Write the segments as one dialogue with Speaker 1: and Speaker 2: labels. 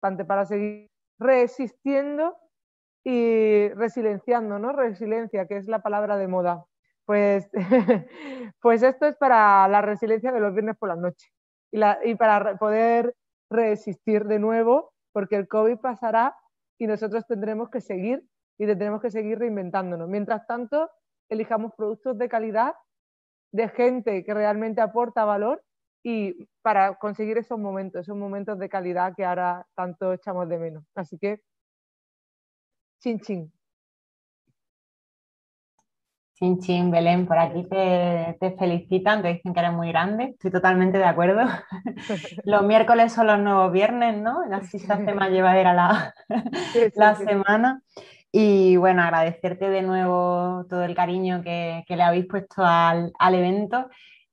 Speaker 1: para seguir resistiendo y resilienciando, ¿no? Resiliencia, que es la palabra de moda. Pues, pues esto es para la resiliencia de los viernes por la noche y, y para poder resistir de nuevo, porque el COVID pasará y nosotros tendremos que seguir y tendremos que seguir reinventándonos. Mientras tanto, elijamos productos de calidad, de gente que realmente aporta valor y para conseguir esos momentos, esos momentos de calidad que ahora tanto echamos de menos. Así que, chin chin. Chin chin, Belén, por aquí te, felicitan, te dicen que eres muy grande, estoy totalmente de acuerdo. los miércoles son los nuevos viernes, ¿no? Así se hace más llevadera la, la semana. Y bueno, agradecerte de nuevo todo el cariño que, le habéis puesto al, al evento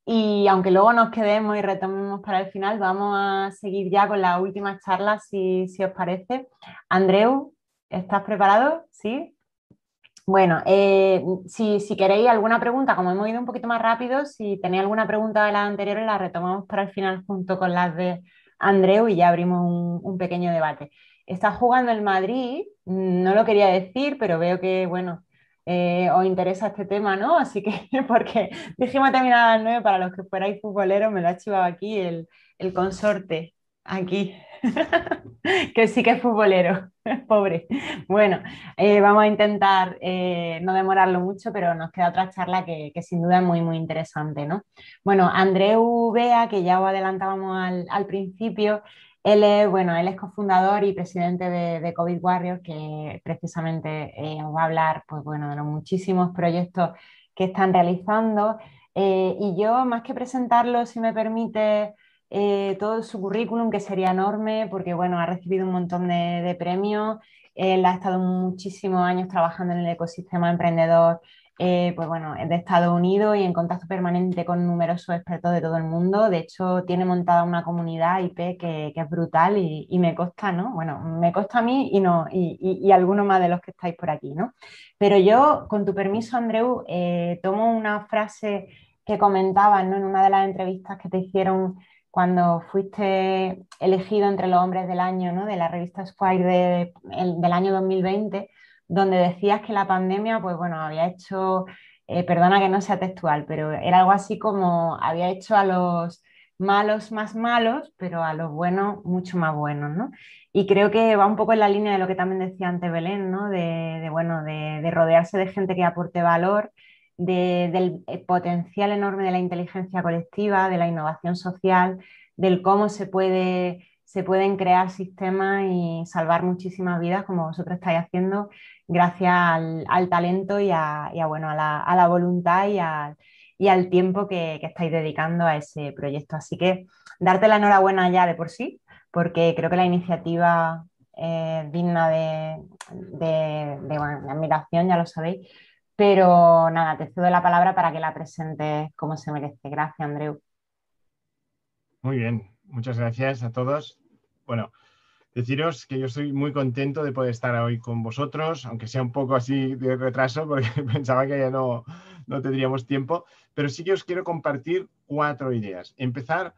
Speaker 1: y aunque luego nos quedemos y retomemos para el final, vamos a seguir ya con las últimas charlas, si, si os parece. Andreu, ¿estás preparado? ¿Sí? Bueno, eh, si, si, queréis alguna pregunta, como hemos ido un poquito más rápido, si tenéis alguna pregunta de las anteriores, la retomamos para el final junto con las de Andreu y ya abrimos un, pequeño debate. Está jugando el Madrid, no lo quería decir, pero veo que, bueno, eh, os interesa este tema, ¿no? Así que, porque dijimos terminar a las 9 para los que fuerais futboleros, me lo ha chivado aquí el, consorte, aquí, que sí que es futbolero, pobre. Bueno, eh, vamos a intentar eh, no demorarlo mucho, pero nos queda otra charla que, sin duda es muy, muy interesante, ¿no? Bueno, Andreu Bea, que ya lo adelantábamos al principio, él es, bueno, él es cofundador y presidente de, COVID Warriors, que precisamente eh, va a hablar pues, de los muchísimos proyectos que están realizando. Eh, y yo, más que presentarlo, si me permite, eh, todo su currículum, que sería enorme, porque bueno, ha recibido un montón de, de premios. Él ha estado muchísimos años trabajando en el ecosistema emprendedor eh, pues bueno, de Estados Unidos y en contacto permanente con numerosos expertos de todo el mundo. De hecho, tiene montada una comunidad IP que, es brutal y, me consta, ¿no? Bueno, me consta a mí y, no, y, más de los que estáis por aquí, ¿no? Pero yo, con tu permiso, Andreu, eh, tomo una frase que comentabas en una de las entrevistas que te hicieron cuando fuiste elegido entre los hombres del año, ¿no? de la revista Squire del año 2020 donde decías que la pandemia, pues bueno, había hecho, eh, perdona que no sea textual, pero era algo así como había hecho a los malos más malos, pero a los buenos mucho más buenos, Y creo que va un poco en la línea de lo que también decía antes Belén, ¿no? De, bueno, de, rodearse de gente que aporte valor, del eh, potencial enorme de la inteligencia colectiva, de la innovación social, del cómo se puede se pueden crear sistemas y salvar muchísimas vidas como vosotros estáis haciendo gracias al, talento y, a, bueno, a, la, voluntad y, y al tiempo que, estáis dedicando a ese proyecto. Así que darte la enhorabuena ya de por sí, porque creo que la iniciativa es digna de, de admiración, ya lo sabéis. Pero nada, te cedo la palabra para que la presentes como se merece. Gracias, Andreu.
Speaker 2: Muy bien, Muchas gracias a todos. Bueno, deciros que yo estoy muy contento de poder estar hoy con vosotros, aunque sea un poco así de retraso, porque pensaba que ya no, no tendríamos tiempo, pero sí que os quiero compartir cuatro ideas. Empezar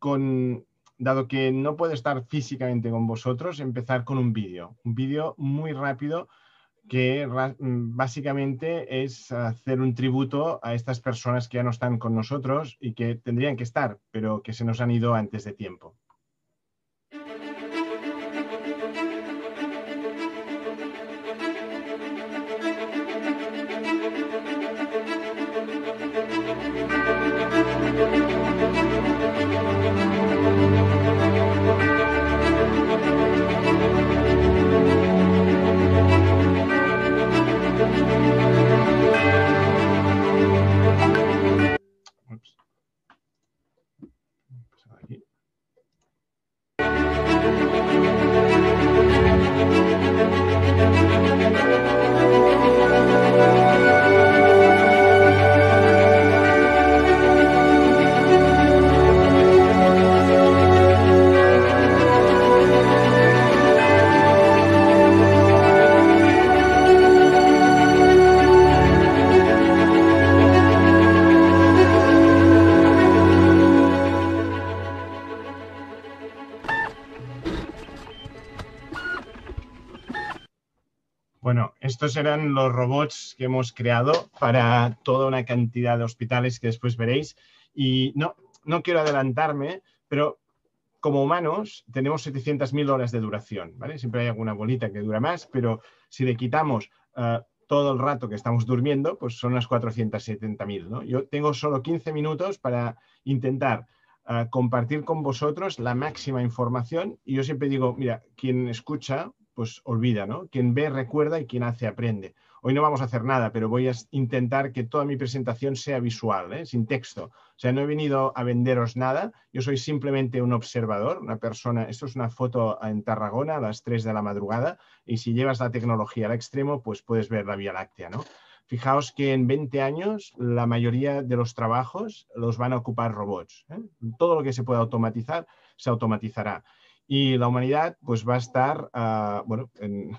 Speaker 2: con, dado que no puedo estar físicamente con vosotros, empezar con un vídeo, un vídeo muy rápido que mm, básicamente es hacer un tributo a estas personas que ya no están con nosotros y que tendrían que estar, pero que se nos han ido antes de tiempo. estos eran los robots que hemos creado para toda una cantidad de hospitales que después veréis. Y no, no quiero adelantarme, pero como humanos tenemos 700.000 horas de duración, Siempre hay alguna bolita que dura más, pero si le quitamos eh, todo el rato que estamos durmiendo, pues son unas 470.000, ¿no? Yo tengo solo 15 minutos para intentar eh, compartir con vosotros la máxima información y yo siempre digo, mira, quien escucha pues olvida, ¿no? Quien ve recuerda y quien hace aprende. Hoy no vamos a hacer nada, pero voy a intentar que toda mi presentación sea visual, ¿eh? sin texto. O sea, no he venido a venderos nada, yo soy simplemente un observador, una persona, esto es una foto en Tarragona a las 3 de la madrugada, y si llevas la tecnología al extremo, pues puedes ver la Vía Láctea, ¿no? Fijaos que en 20 años la mayoría de los trabajos los van a ocupar robots. ¿eh? Todo lo que se pueda automatizar se automatizará y la humanidad pues va a estar ah, bueno, en,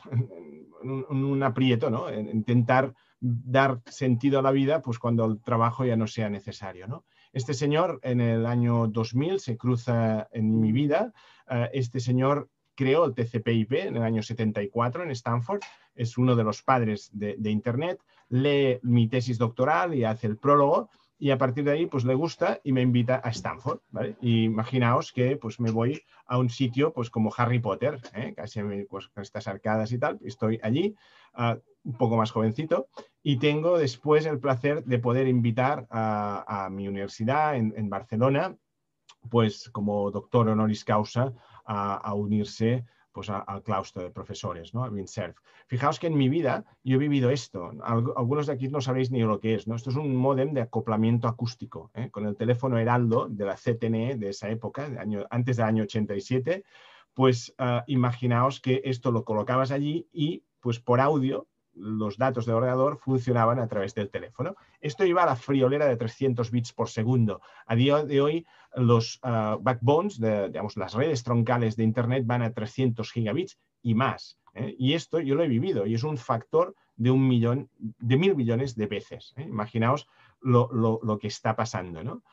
Speaker 2: un, aprieto, ¿no? En intentar dar sentido a la vida pues cuando el trabajo ya no sea necesario, ¿no? Este señor en el año 2000 se cruza en mi vida. Ah, este señor creó el TCP/IP en el año 74 en Stanford. Es uno de los padres de Internet. Lee mi tesis doctoral y hace el prólogo y a partir de ahí pues le gusta y me invita a Stanford, imaginaos que pues me voy a un sitio pues como Harry Potter, casi ¿eh? pues, con estas arcadas y tal, estoy allí, ah, un poco más jovencito, y tengo después el placer de poder invitar a, mi universidad en, Barcelona, pues como doctor honoris causa, a, a unirse pues al claustro de profesores, ¿no? A Windsurf. Fijaos que en mi vida yo he vivido esto. Algunos de aquí no sabéis ni lo que es, ¿no? Esto es un modem de acoplamiento acústico, ¿eh? con el teléfono Heraldo de la CTNE de esa época, de año, antes del año 87. Pues ah, imaginaos que esto lo colocabas allí y pues por audio los datos del ordenador funcionaban a través del teléfono. Esto iba a la friolera de 300 bits por segundo. A día de hoy, los ah, backbones, digamos, las redes troncales de Internet van a 300 gigabits y más. ¿eh? Y esto yo lo he vivido y es un factor de un millón, de mil millones de veces. ¿eh? Imaginaos lo, lo, que está pasando. ¿no?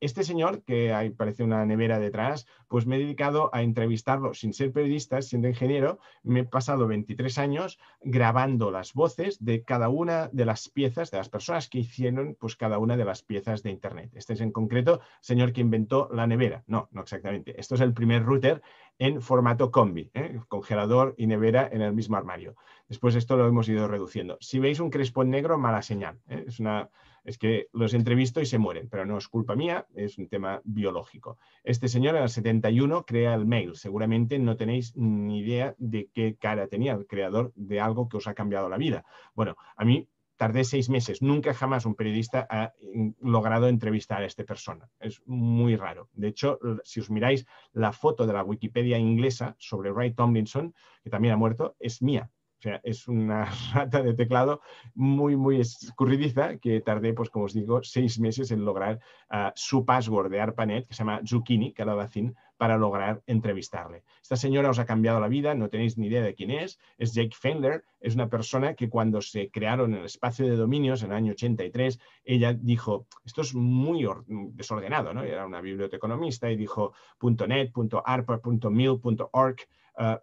Speaker 2: este señor, que ahí parece una nevera detrás, pues me he dedicado a entrevistarlo sin ser periodista, siendo ingeniero. Me he pasado 23 años grabando las voces de cada una de las piezas, de las personas que hicieron pues cada una de las piezas de Internet. Este es en concreto señor que inventó la nevera. No, no exactamente. Esto es el primer router en formato combi, ¿eh? congelador y nevera en el mismo armario. Después esto lo hemos ido reduciendo. Si veis un Crespo negro, mala señal. ¿eh? Es una es que los entrevisto y se mueren, pero no es culpa mía, es un tema biológico. Este señor en el 71 crea el mail. Seguramente no tenéis ni idea de qué cara tenía el creador de algo que os ha cambiado la vida. Bueno, a mí tardé seis meses. Nunca jamás un periodista ha mm, logrado entrevistar a esta persona. Es muy raro. De hecho, si os miráis la foto de la Wikipedia inglesa sobre Ray Tomlinson, que también ha muerto, es mía sea, es una rata de teclado muy, muy escurridiza que tardé, pues como os digo, seis meses en lograr ah, su password de ARPANET, que se llama Zucchini vacín, para lograr entrevistarle. Esta señora os ha cambiado la vida, no tenéis ni idea de quién es, es Jake Fendler, es una persona que cuando se crearon el espacio de dominios en el año 83, ella dijo, esto es muy desordenado, ¿no? Era una biblioteconomista y dijo .net, .arpa, .mil, ah,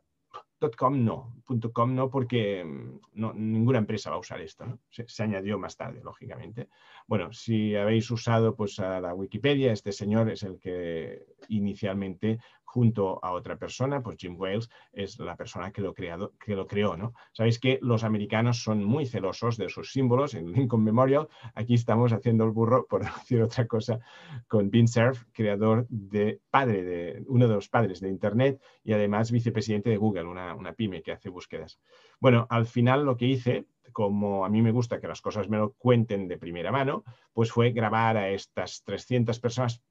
Speaker 2: .com no, .com no porque mm, ninguna empresa va a usar esto, se, añadió más tarde, lógicamente. Bueno, si habéis usado pues, a la Wikipedia, este señor es el que inicialmente junto a otra persona, pues Jim Wales es la persona que lo, creó. ¿no? Sabéis que los americanos son muy celosos de sus símbolos en Lincoln Memorial. Aquí estamos haciendo el burro, por decir otra cosa, con Vin Cerf, creador de padre de uno de los padres de Internet y además vicepresidente de Google, una, una pyme que hace búsquedas. Bueno, al final lo que hice como a mí me gusta que las cosas me lo cuenten de primera mano, pues fue grabar a estas 300 personas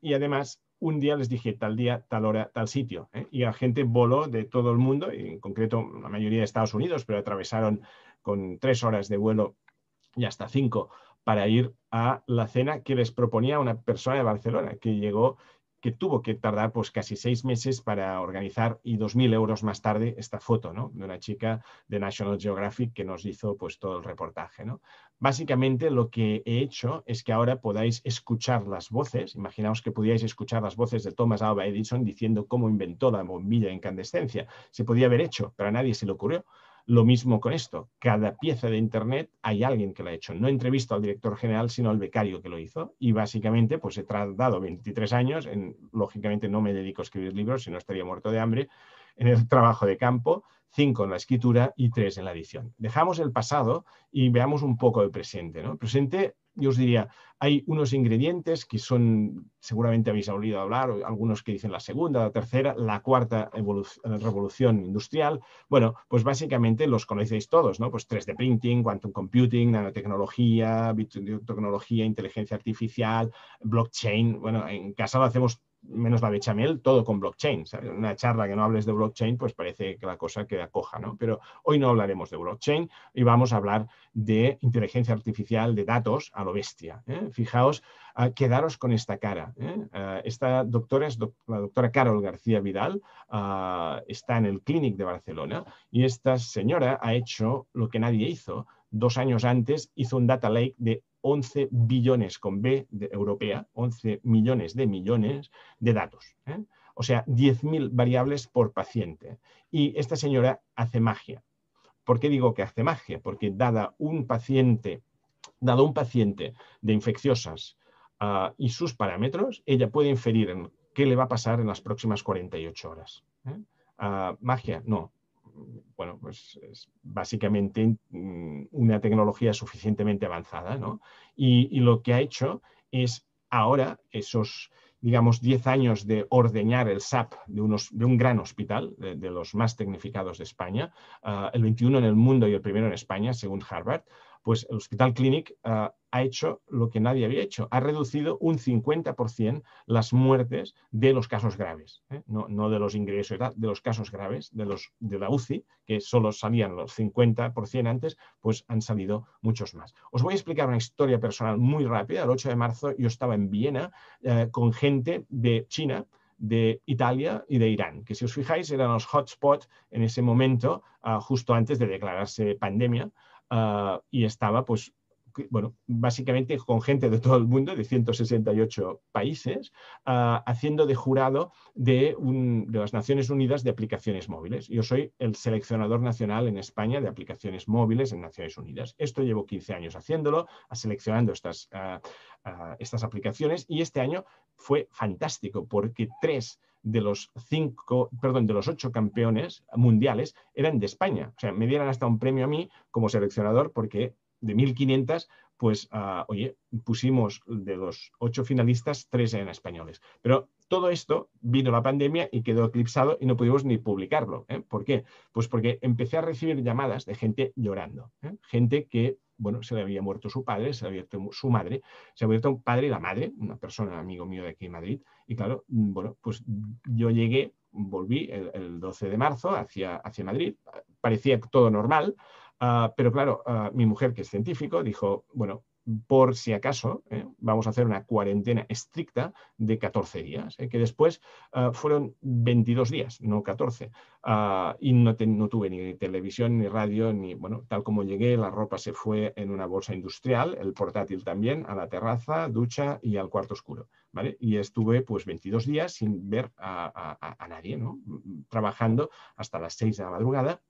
Speaker 2: y además un día les dije tal día, tal hora, tal sitio. ¿eh? Y la gente voló de todo el mundo, y en concreto la mayoría de Estados Unidos, pero atravesaron con tres horas de vuelo y hasta cinco para ir a la cena que les proponía una persona de Barcelona, que llegó que tuvo que tardar pues casi seis meses para organizar y dos mil euros más tarde esta foto, ¿no? De una chica de National Geographic que nos hizo pues todo el reportaje, ¿no? Básicamente lo que he hecho es que ahora podáis escuchar las voces, imaginaos que podíais escuchar las voces de Thomas Alva Edison diciendo cómo inventó la bombilla de incandescencia. Se podía haber hecho, pero a nadie se le ocurrió. Lo mismo con esto, cada pieza de Internet hay alguien que la ha hecho. No entrevisto al director general, sino al becario que lo hizo. Y básicamente, pues he dado 23 años, en, lógicamente no me dedico a escribir libros, si no estaría muerto de hambre, en el trabajo de campo, cinco en la escritura y tres en la edición. Dejamos el pasado y veamos un poco el presente. ¿no? El presente yo os diría, hay unos ingredientes que son, seguramente habéis oído hablar, algunos que dicen la segunda, la tercera, la cuarta revolución industrial. Bueno, pues básicamente los conocéis todos, ¿no? Pues 3D printing, quantum computing, nanotecnología, biotecnología, inteligencia artificial, blockchain. Bueno, en casa lo hacemos menos la bechamel, todo con blockchain. Una charla que no hables de blockchain, pues parece que la cosa queda coja, ¿no? Pero hoy no hablaremos de blockchain y vamos a hablar de inteligencia artificial, de datos a lo bestia. ¿eh? Fijaos, quedaros con esta cara. ¿eh? esta doctora es la doctora Carol García Vidal, está en el Clinic de Barcelona y esta señora ha hecho lo que nadie hizo. Dos años antes hizo un data lake de 11 billones con B de europea, 11 millones de millones de datos. ¿eh? O sea, 10.000 variables por paciente. Y esta señora hace magia. ¿Por qué digo que hace magia? Porque dada un paciente, dado un paciente de infecciosas ah, y sus parámetros, ella puede inferir en qué le va a pasar en las próximas 48 horas. ¿eh? Ah, magia, no, bueno, pues es básicamente mm, una tecnología suficientemente avanzada, ¿no? Y, lo que ha hecho es ahora esos, digamos, 10 años de ordeñar el SAP de, un gran hospital, de, los más tecnificados de España, ah, el 21 en el mundo y el primero en España, según Harvard, pues el Hospital Clinic eh, ha hecho lo que nadie había hecho. Ha reducido un 50% las muertes de los casos graves, ¿eh? no, de los ingresos, de los casos graves, de, los, de la UCI, que solo salían los 50% antes, pues han salido muchos más. Os voy a explicar una historia personal muy rápida. El 8 de marzo yo estaba en Viena eh, con gente de China, de Italia y de Irán, que si os fijáis eran los hotspots en ese momento, ah, justo antes de declararse pandemia. Ah, y estaba pues bueno, básicamente con gente de todo el mundo, de 168 países, ah, haciendo de jurado de, las Naciones Unidas de aplicaciones móviles. Yo soy el seleccionador nacional en España de aplicaciones móviles en Naciones Unidas. Esto llevo 15 años haciéndolo, seleccionando estas, ah, estas aplicaciones y este año fue fantástico porque tres de los cinco, perdón, de los ocho campeones mundiales eran de España. O sea, me dieron hasta un premio a mí como seleccionador porque de 1500 pues, ah, oye, pusimos de los ocho finalistas, tres eran españoles. Pero todo esto vino la pandemia y quedó eclipsado y no pudimos ni publicarlo. ¿eh? ¿Por qué? Pues porque empecé a recibir llamadas de gente llorando, ¿eh? gente que bueno, se le había muerto su padre, se le había muerto su madre, se había muerto un padre y la madre, una persona, amigo mío de aquí en Madrid, y claro, mm, bueno, pues yo llegué, volví el, 12 de marzo hacia, hacia Madrid, parecía todo normal, ah, pero claro, ah, mi mujer, que es científico, dijo, bueno, por si acaso, ¿eh? vamos a hacer una cuarentena estricta de 14 días, ¿eh? que después ah, fueron 22 días, no 14. Ah, y no, tuve ni televisión, ni radio, ni, bueno, tal como llegué, la ropa se fue en una bolsa industrial, el portátil también, a la terraza, ducha y al cuarto oscuro. ¿vale? Y estuve pues 22 días sin ver a, a nadie, ¿no? Mm, trabajando hasta las 6 de la madrugada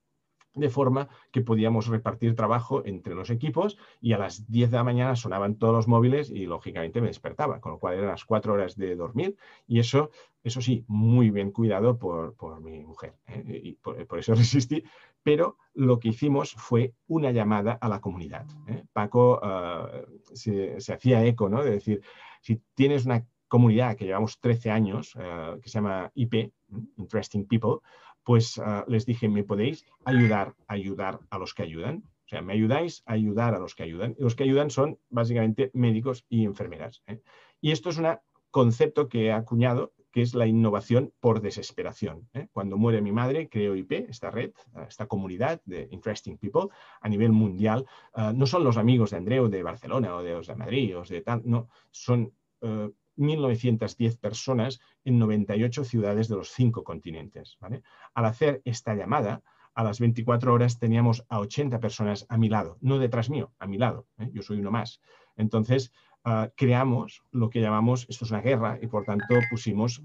Speaker 2: de forma que podíamos repartir trabajo entre los equipos y a las 10 de la mañana sonaban todos los móviles y lógicamente me despertaba, con lo cual eran las 4 horas de dormir y eso, eso sí, muy bien cuidado por, mi mujer ¿eh? y por, eso resistí, pero lo que hicimos fue una llamada a la comunidad. ¿eh? Paco eh, se, hacía eco, ¿no? De decir, si tienes una comunidad que llevamos 13 años, que se llama IP, Interesting People, pues ah, les dije, ¿me podéis ayudar ayudar a los que ayudan? O sea, me ayudáis a ayudar a los que ayudan. Y los que ayudan son básicamente médicos y enfermeras. ¿eh? Y esto es un concepto que he acuñado, que es la innovación por desesperación. ¿eh? Cuando muere mi madre, creo IP, esta red, esta comunidad de Interesting People a nivel mundial. Ah, no son los amigos de Andreu de Barcelona o de, los de Madrid o de tal, no, son... Eh, 1.910 personas en 98 ciudades de los cinco continentes. Al hacer esta llamada, a las 24 horas teníamos a 80 personas a mi lado, no detrás mío, a mi lado. ¿eh? Yo soy uno más. Entonces, ah, creamos lo que llamamos, esto es una guerra, y por tanto pusimos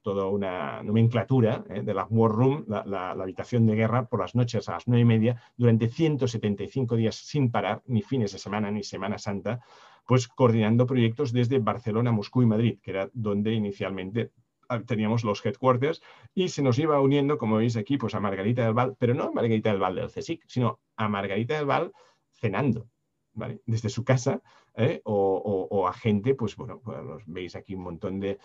Speaker 2: toda una nomenclatura ¿eh? de la War Room, la, la, habitación de guerra, por las noches a las 9 y media, durante 175 días sin parar, ni fines de semana ni Semana Santa, pues coordinando proyectos desde Barcelona, Moscú y Madrid, que era donde inicialmente ah, teníamos los headquarters y se nos iba uniendo, como veis aquí, pues a Margarita del Val, pero no a Margarita del Val del CESIC, sino a Margarita del Val cenando desde su casa ¿eh? o, a gente, pues bueno, pues, veis aquí un montón de,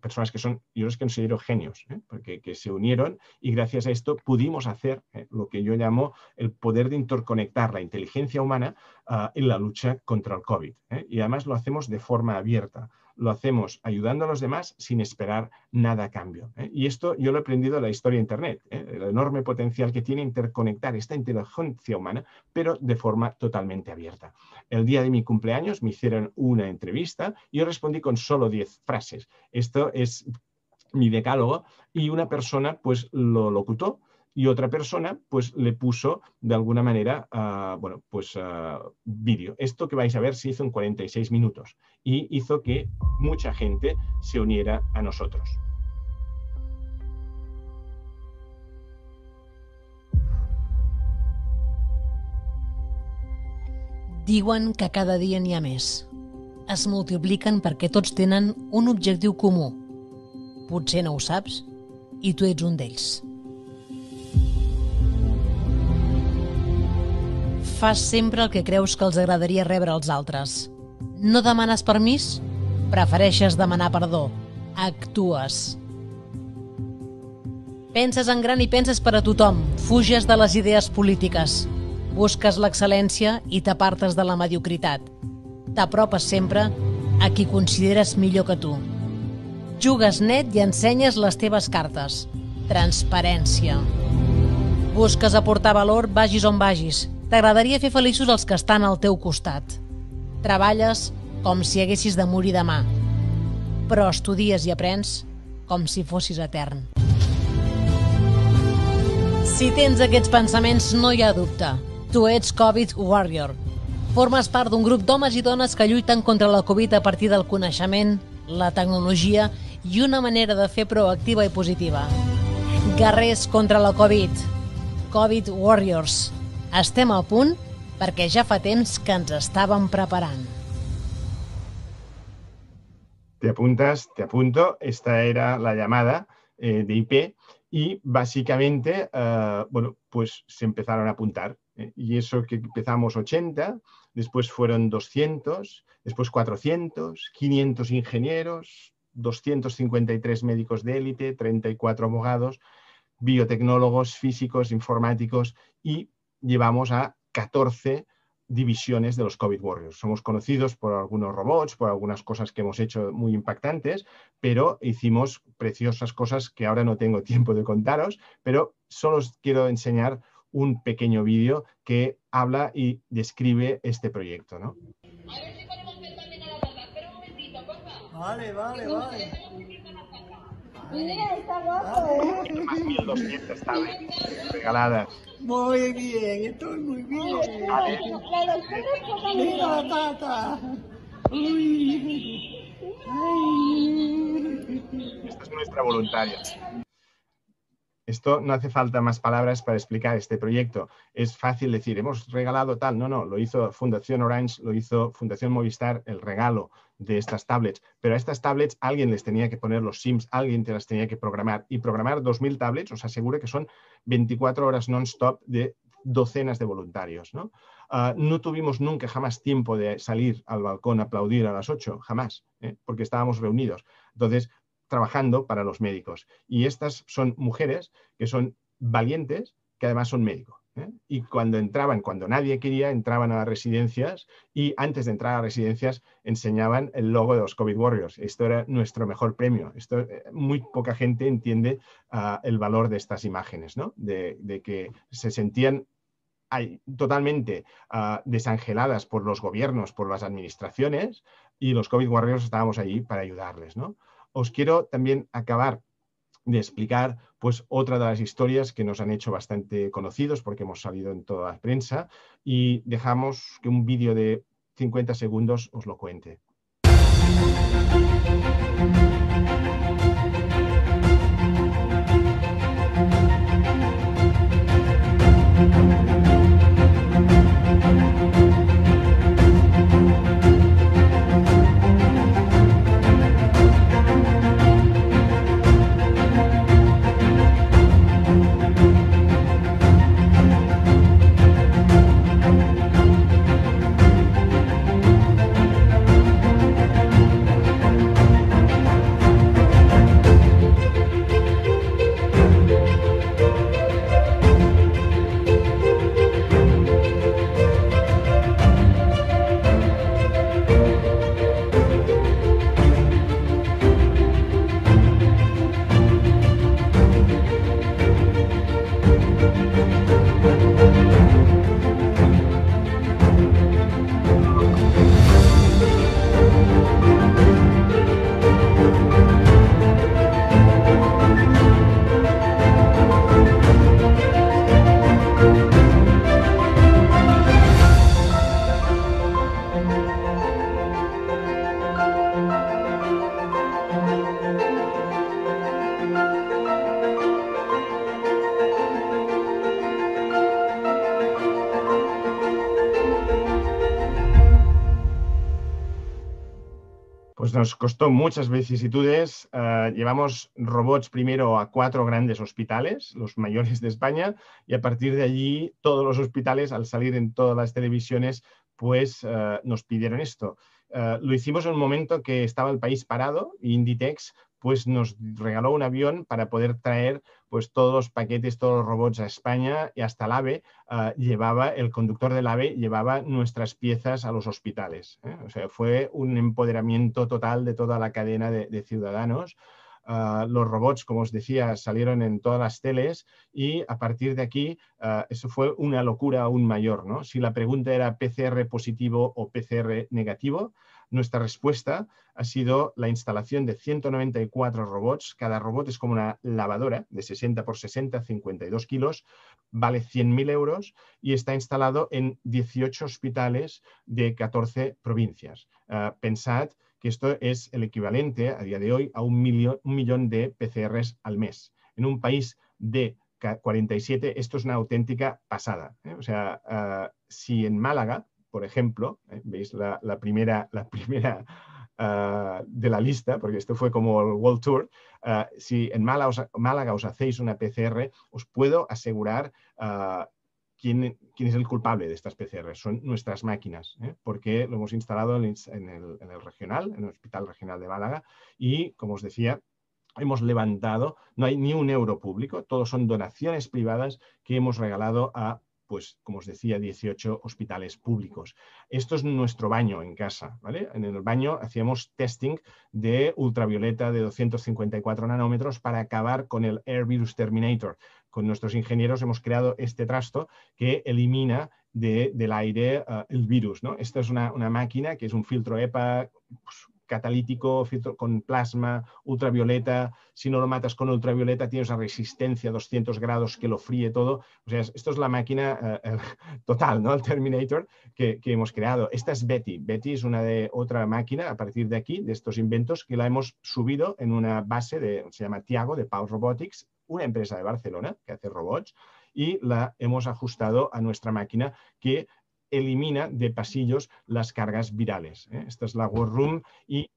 Speaker 2: personas que son, yo los considero genios, ¿eh? porque que se unieron y gracias a esto pudimos hacer ¿eh? lo que yo llamo el poder de interconectar la inteligencia humana ah, en la lucha contra el COVID. Y además lo hacemos de forma abierta lo hacemos ayudando a los demás sin esperar nada a cambio. ¿eh? Y esto yo lo he aprendido de la historia de Internet, ¿eh? el enorme potencial que tiene interconectar esta inteligencia humana, pero de forma totalmente abierta. El día de mi cumpleaños me hicieron una entrevista y yo respondí con solo 10 frases. Esto es mi decálogo y una persona pues lo locutó y otra persona pues le puso de alguna manera, ah, bueno, pues ah, vídeo. Esto que vais a ver se hizo en 46 minutos y hizo que mucha gente se uniera a nosotros.
Speaker 3: Diuen que cada día n'hi ha més. Es multipliquen que tots tenen un objectiu comú. Potser no ho saps y tu ets un d'ells. fas sempre el que creus que els agradaria rebre als altres. No demanes permís? Prefereixes demanar perdó. Actues. Penses en gran i penses per a tothom. Fuges de les idees polítiques. Busques l'excel·lència i t'apartes de la mediocritat. T'apropes sempre a qui consideres millor que tu. Jugues net i ensenyes les teves cartes. Transparència. Busques aportar valor vagis on vagis, t'agradaria fer feliços els que estan al teu costat. Treballes com si haguessis de morir demà, però estudies i aprens com si fossis etern. Si tens aquests pensaments, no hi ha dubte. Tu ets Covid Warrior. Formes part d'un grup d'homes i dones que lluiten contra la Covid a partir del coneixement, la tecnologia i una manera de fer proactiva i positiva. Guerrers contra la Covid. Covid Warriors Estem a punt perquè ja fa temps que ens
Speaker 2: Te apuntas, te apunto. Esta era la llamada eh, de IP y básicamente, eh, bueno, pues se empezaron a apuntar. Eh, y eso que empezamos 80, después fueron 200, después 400, 500 ingenieros, 253 médicos de élite, 34 abogados, biotecnólogos, físicos, informáticos y llevamos a 14 divisiones de los COVID Warriors. Somos conocidos por algunos robots, por algunas cosas que hemos hecho muy impactantes, pero hicimos preciosas cosas que ahora no tengo tiempo de contaros, pero solo os quiero enseñar un pequeño vídeo que habla y describe este proyecto.
Speaker 3: Vale, vale, vale. Mira, está ah, rojo! ¿eh? Más
Speaker 2: 1200 tablas regaladas.
Speaker 3: Muy bien, esto es muy bien. La Mira, tata.
Speaker 2: Esta es nuestra voluntaria. Esto no hace falta más palabras para explicar este proyecto. Es fácil decir, hemos regalado tal. No, no, lo hizo Fundación Orange, lo hizo Fundación Movistar, el regalo de estas tablets. Pero a estas tablets alguien les tenía que poner los SIMs, alguien te las tenía que programar. Y programar 2.000 tablets, os aseguro que son 24 horas non-stop de docenas de voluntarios. ¿no? Ah, no tuvimos nunca jamás tiempo de salir al balcón a aplaudir a las 8, jamás, ¿eh? porque estábamos reunidos. Entonces, trabajando para los médicos. Y estas son mujeres que son valientes, que además son médicos. ¿eh? Y cuando entraban, cuando nadie quería, entraban a las residencias y antes de entrar a las residencias enseñaban el logo de los COVID Warriors. Esto era nuestro mejor premio. Esto, eh, muy poca gente entiende ah, el valor de estas imágenes, ¿no? de, que se sentían totalmente ah, desangeladas por los gobiernos, por las administraciones, y los COVID Warriors estábamos allí para ayudarles, ¿no? os quiero también acabar de explicar pues otra de las historias que nos han hecho bastante conocidos porque hemos salido en toda la prensa y dejamos que un vídeo de 50 segundos os lo cuente. nos costó muchas vicisitudes. Eh, llevamos robots primero a cuatro grandes hospitales, los mayores de España, y a partir de allí todos los hospitales, al salir en todas las televisiones, pues eh, nos pidieron esto. Eh, lo hicimos en un momento que estaba el país parado y Inditex pues nos regaló un avión para poder traer pues todos los paquetes, todos los robots a España y hasta el AVE ah, llevaba, el conductor del AVE llevaba nuestras piezas a los hospitales. ¿eh? O sea, fue un empoderamiento total de toda la cadena de, ciudadanos. Ah, los robots, como os decía, salieron en todas las teles y a partir de aquí ah, eso fue una locura aún mayor. ¿no? Si la pregunta era PCR positivo o PCR negativo, nuestra respuesta ha sido la instalación de 194 robots. Cada robot es como una lavadora de 60 por 60, 52 kilos, vale 100.000 euros y está instalado en 18 hospitales de 14 provincias. Ah, pensad que esto es el equivalente a día de hoy a un, millón, de PCRs al mes. En un país de 47, esto es una auténtica pasada. ¿eh? O sea, ah, si en Málaga por ejemplo, ¿eh? veis la, primera, la primera ah, de la lista, porque esto fue como el World Tour, ah, si en Málaga os, hacéis una PCR, os puedo asegurar ah, quién, es el culpable de estas PCR. Son nuestras máquinas, ¿eh? porque lo hemos instalado en el regional, en el Hospital Regional de Málaga, y como os decía, hemos levantado, no hay ni un euro público, todos son donaciones privadas que hemos regalado a pues como os decía, 18 hospitales públicos. Esto es nuestro baño en casa, ¿vale? En el baño hacíamos testing de ultravioleta de 254 nanómetros para acabar con el Air Virus Terminator. Con nuestros ingenieros hemos creado este trasto que elimina del aire eh, el virus, ¿no? Esta es una, máquina que es un filtro EPA pues, catalítico, con plasma, ultravioleta. Si no lo matas con ultravioleta, tienes esa resistencia a 200 grados que lo fríe todo. O sea, esto es la máquina eh, eh, total, ¿no? El Terminator que, hemos creado. Esta es Betty. Betty es una de otra máquina a partir de aquí, de estos inventos, que la hemos subido en una base de, se llama Tiago, de Pau Robotics, una empresa de Barcelona que hace robots y la hemos ajustado a nuestra máquina que elimina de pasillos las cargas virales. ¿eh? Esta es la War Room y...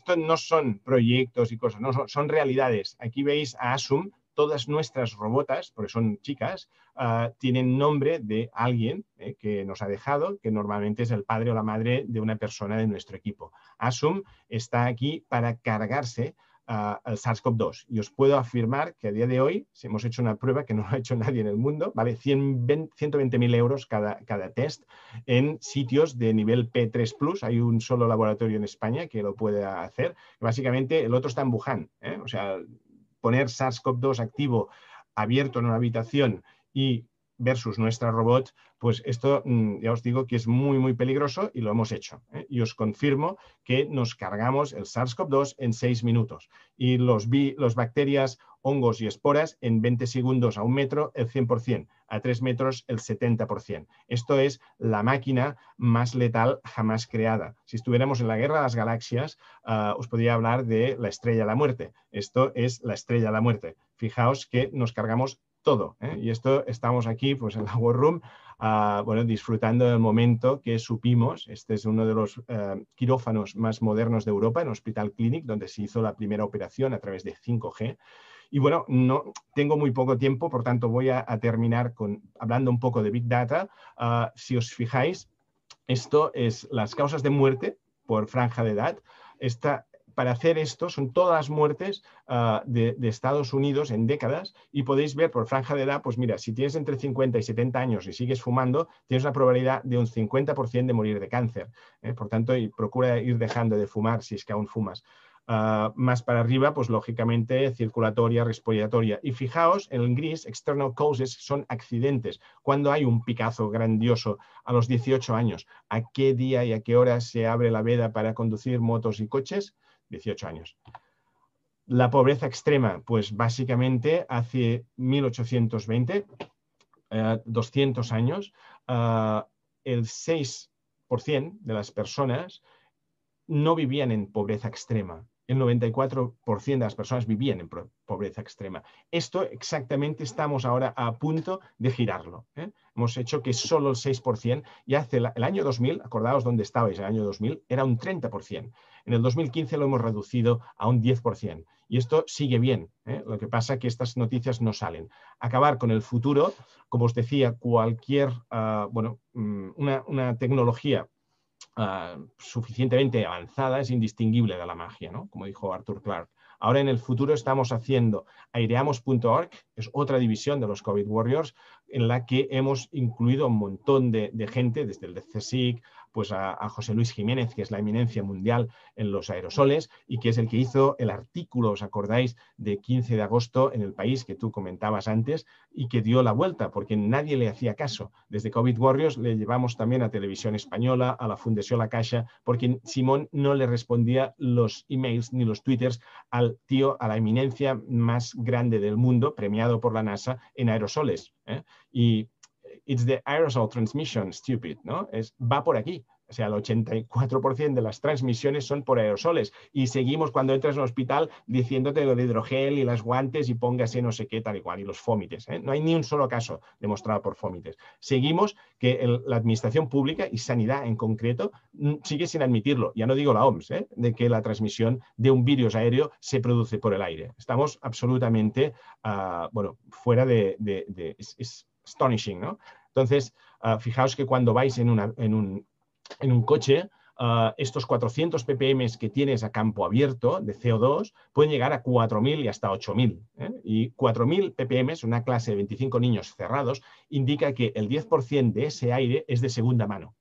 Speaker 2: esto no son proyectos y cosas, no, son, realidades. Aquí veis a Asum, todas nuestras robotas, porque son chicas, ah, tienen nombre de alguien eh, que nos ha dejado, que normalmente es el padre o la madre de una persona de nuestro equipo. Asum está aquí para cargarse al SARS-CoV-2. Y os puedo afirmar que a día de hoy, si hemos hecho una prueba que no lo ha hecho nadie en el mundo, vale 120.000 euros cada, test en sitios de nivel P3+. Hay un solo laboratorio en España que lo puede hacer. Básicamente, el otro está en Wuhan. ¿eh? O sea, poner SARS-CoV-2 activo abierto en una habitación y versus nuestra robot pues esto mm, ya os digo que es muy, muy peligroso y lo hemos hecho. ¿eh? Y os confirmo que nos cargamos el SARS-CoV-2 en seis minutos y los, los bacterias, hongos y esporas en 20 segundos a un metro el 100%, a 3 metros el 70%. Esto es la máquina más letal jamás creada. Si estuviéramos en la guerra de las galaxias, ah, os podría hablar de la estrella de la muerte. Esto es la estrella de la muerte. Fijaos que nos cargamos todo. ¿eh? Y esto estamos aquí pues, en la War Room ah, bueno, disfrutando del momento que supimos. Este es uno de los eh, quirófanos más modernos de Europa, en Hospital Clinic, donde se hizo la primera operación a través de 5G. Y bueno, no tengo muy poco tiempo, por tanto voy a, terminar con, hablando un poco de Big Data. Ah, si os fijáis, esto es las causas de muerte por franja de edad. Esta para hacer esto son todas las muertes ah, de, Estados Unidos en décadas y podéis ver por franja de edad, pues mira, si tienes entre 50 y 70 años y sigues fumando, tienes una probabilidad de un 50% de morir de cáncer. ¿eh? Por tanto, y procura ir dejando de fumar si es que aún fumas. Ah, más para arriba, pues lógicamente circulatoria, respiratoria. Y fijaos, en gris, external causes son accidentes. Cuando hay un picazo grandioso a los 18 años, ¿a qué día y a qué hora se abre la veda para conducir motos y coches? 18 años. La pobreza extrema, pues básicamente hace 1820, 200 eh, años, ah, el 6% de las personas no vivían en pobreza extrema el 94% de las personas vivían en pobreza extrema. Esto exactamente estamos ahora a punto de girarlo. ¿eh? Hemos hecho que solo el 6%, y hace el año 2000, acordaos dónde estabais, el año 2000 era un 30%. En el 2015 lo hemos reducido a un 10%. Y esto sigue bien. ¿eh? Lo que pasa es que estas noticias no salen. Acabar con el futuro, como os decía, cualquier, ah, bueno, mm, una, una tecnología Ah, suficientemente avanzada es indistinguible de la magia, ¿no? como dijo Arthur Clarke. Ahora en el futuro estamos haciendo aireamos.org, es otra división de los COVID Warriors, en la que hemos incluido un montón de, de gente, desde el CSIC pues a, José Luis Jiménez, que es la eminencia mundial en los aerosoles y que es el que hizo el artículo, os acordáis, de 15 de agosto en el país que tú comentabas antes y que dio la vuelta porque nadie le hacía caso. Desde COVID Warriors le llevamos también a Televisión Española, a la Fundación La Caixa, porque Simón no le respondía los emails ni los twitters al tío, a la eminencia más grande del mundo, premiado por la NASA en aerosoles. ¿eh? Y It's the aerosol transmission, stupid, ¿no? Es, va por aquí. O sea, el 84% de las transmisiones son por aerosoles. Y seguimos cuando entras al un hospital diciéndote lo de hidrogel y las guantes y póngase no sé qué tal y cual y los fómites. ¿eh? No hay ni un solo caso demostrado por fómites. Seguimos que la administración pública y sanidad en concreto mm, sigue sin admitirlo. Ya no digo la OMS, ¿eh? de que la transmisión de un virus aéreo se produce por el aire. Estamos absolutamente, ah, bueno, fuera de... es astonishing, ¿no? Entonces, ah, fijaos que cuando vais en, un, coche, ah, estos 400 ppm que tienes a campo abierto de CO2 pueden llegar a 4.000 y hasta 8.000. ¿eh? Y 4.000 ppm, una clase de 25 niños cerrados, indica que el 10% de ese aire es de segunda mano.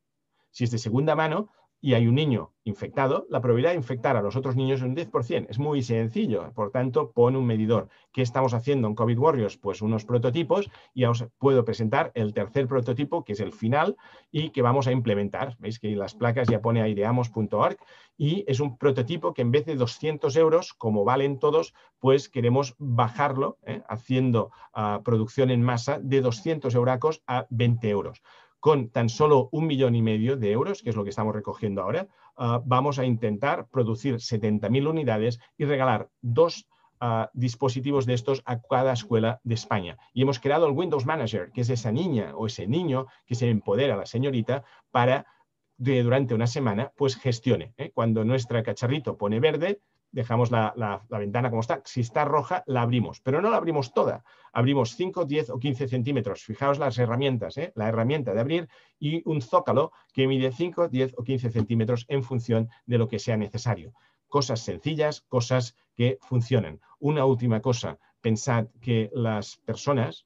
Speaker 2: Si es de segunda mano, y hay un niño infectado, la probabilidad de infectar a los otros niños es un 10%. Es muy sencillo. Por tanto, pone un medidor. ¿Qué estamos haciendo en COVID Warriors? Pues unos prototipos y os puedo presentar el tercer prototipo, que es el final y que vamos a implementar. Veis que las placas ya pone aireamos.org y es un prototipo que en vez de 200 euros, como valen todos, pues queremos bajarlo ¿eh? haciendo ah, producción en masa de 200 euracos a 20 euros con tan solo un millón y medio de euros, que es lo que estamos recogiendo ahora, ah, vamos a intentar producir 70.000 unidades y regalar dos ah, dispositivos de estos a cada escuela de España. Y hemos creado el Windows Manager, que es esa niña o ese niño que se empodera a la señorita para de, durante una semana, pues gestione. ¿eh? Cuando nuestro cacharrito pone verde, dejamos la, la, ventana como está. Si está roja, la abrimos, pero no la abrimos toda. Abrimos 5, 10 o 15 centímetros. Fijaos las herramientas, ¿eh? la herramienta de abrir y un zócalo que mide 5, 10 o 15 centímetros en función de lo que sea necesario. Cosas sencillas, cosas que funcionan. Una última cosa, pensad que las personas,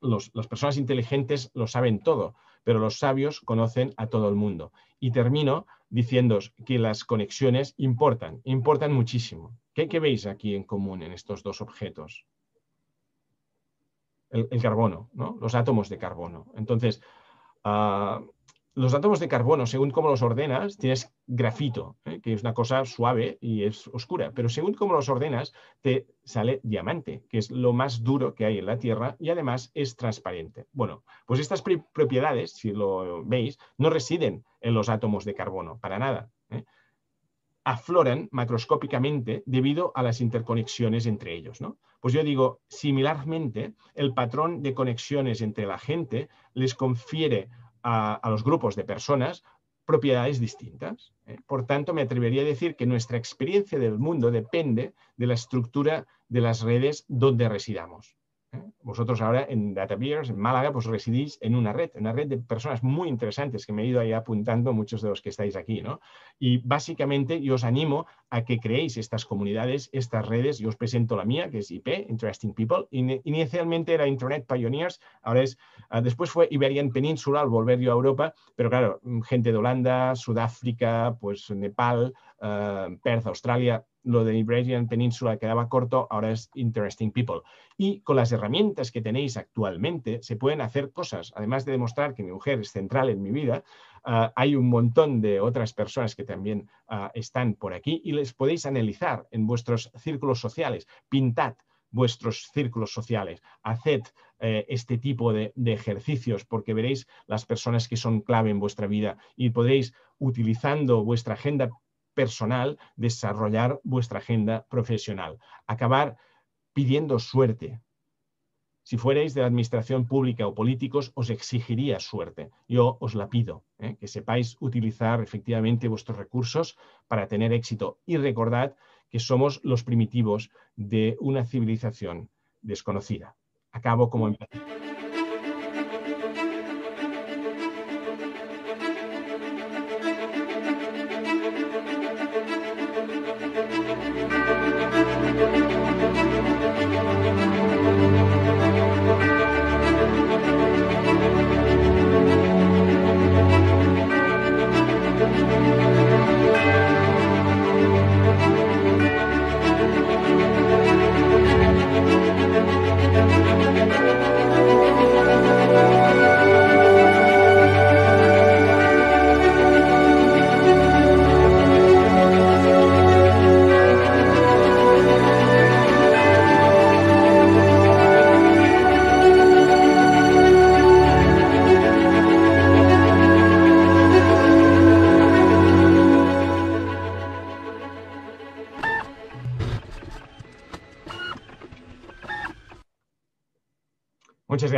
Speaker 2: las personas inteligentes lo saben todo pero los sabios conocen a todo el mundo. Y termino diciendo que las conexiones importan, importan muchísimo. ¿Qué, veis aquí en común en estos dos objetos? El, carbono, ¿no? los átomos de carbono. Entonces, ah, los átomos de carbono, según cómo los ordenas, tienes grafito, ¿eh? que es una cosa suave y es oscura, pero según cómo los ordenas, te sale diamante, que es lo más duro que hay en la Tierra y además es transparente. Bueno, pues estas propiedades, si lo veis, no residen en los átomos de carbono, para nada. ¿eh? afloran macroscópicamente debido a las interconexiones entre ellos. ¿no? Pues yo digo, similarmente, el patrón de conexiones entre la gente les confiere a, los grupos de personas propiedades distintas. ¿eh? Por tanto, me atrevería a decir que nuestra experiencia del mundo depende de la estructura de las redes donde residamos. ¿eh? vosotros ahora en DataBeers, en Málaga, pues residís en una red, en una red de personas muy interesantes que me he ido ahí apuntando muchos de los que estáis aquí, ¿no? Y básicamente yo os animo a que creéis estas comunidades, estas redes. Yo os presento la mía, que es IP, Interesting People. Inicialmente era Internet Pioneers, ahora es, ah, después fue Iberian Peninsula al volver yo a Europa, pero claro, mm, gente de Holanda, Sudáfrica, pues Nepal, ah, Perth, Australia, lo de Iberian Peninsula quedaba corto, ahora es Interesting People. Y con las herramientas que tenéis actualmente se pueden hacer cosas. Además de demostrar que mi mujer es central en mi vida, ah, hay un montón de otras personas que también ah, están por aquí y les podéis analizar en vuestros círculos sociales. Pintad vuestros círculos sociales. Haced eh, este tipo de, de, ejercicios porque veréis las personas que son clave en vuestra vida y podréis, utilizando vuestra agenda personal, desarrollar vuestra agenda profesional. Acabar pidiendo suerte si fuerais de la administración pública o políticos, os exigiría suerte. Yo os la pido, ¿eh? que sepáis utilizar efectivamente vuestros recursos para tener éxito. Y recordad que somos los primitivos de una civilización desconocida. Acabo como empatía.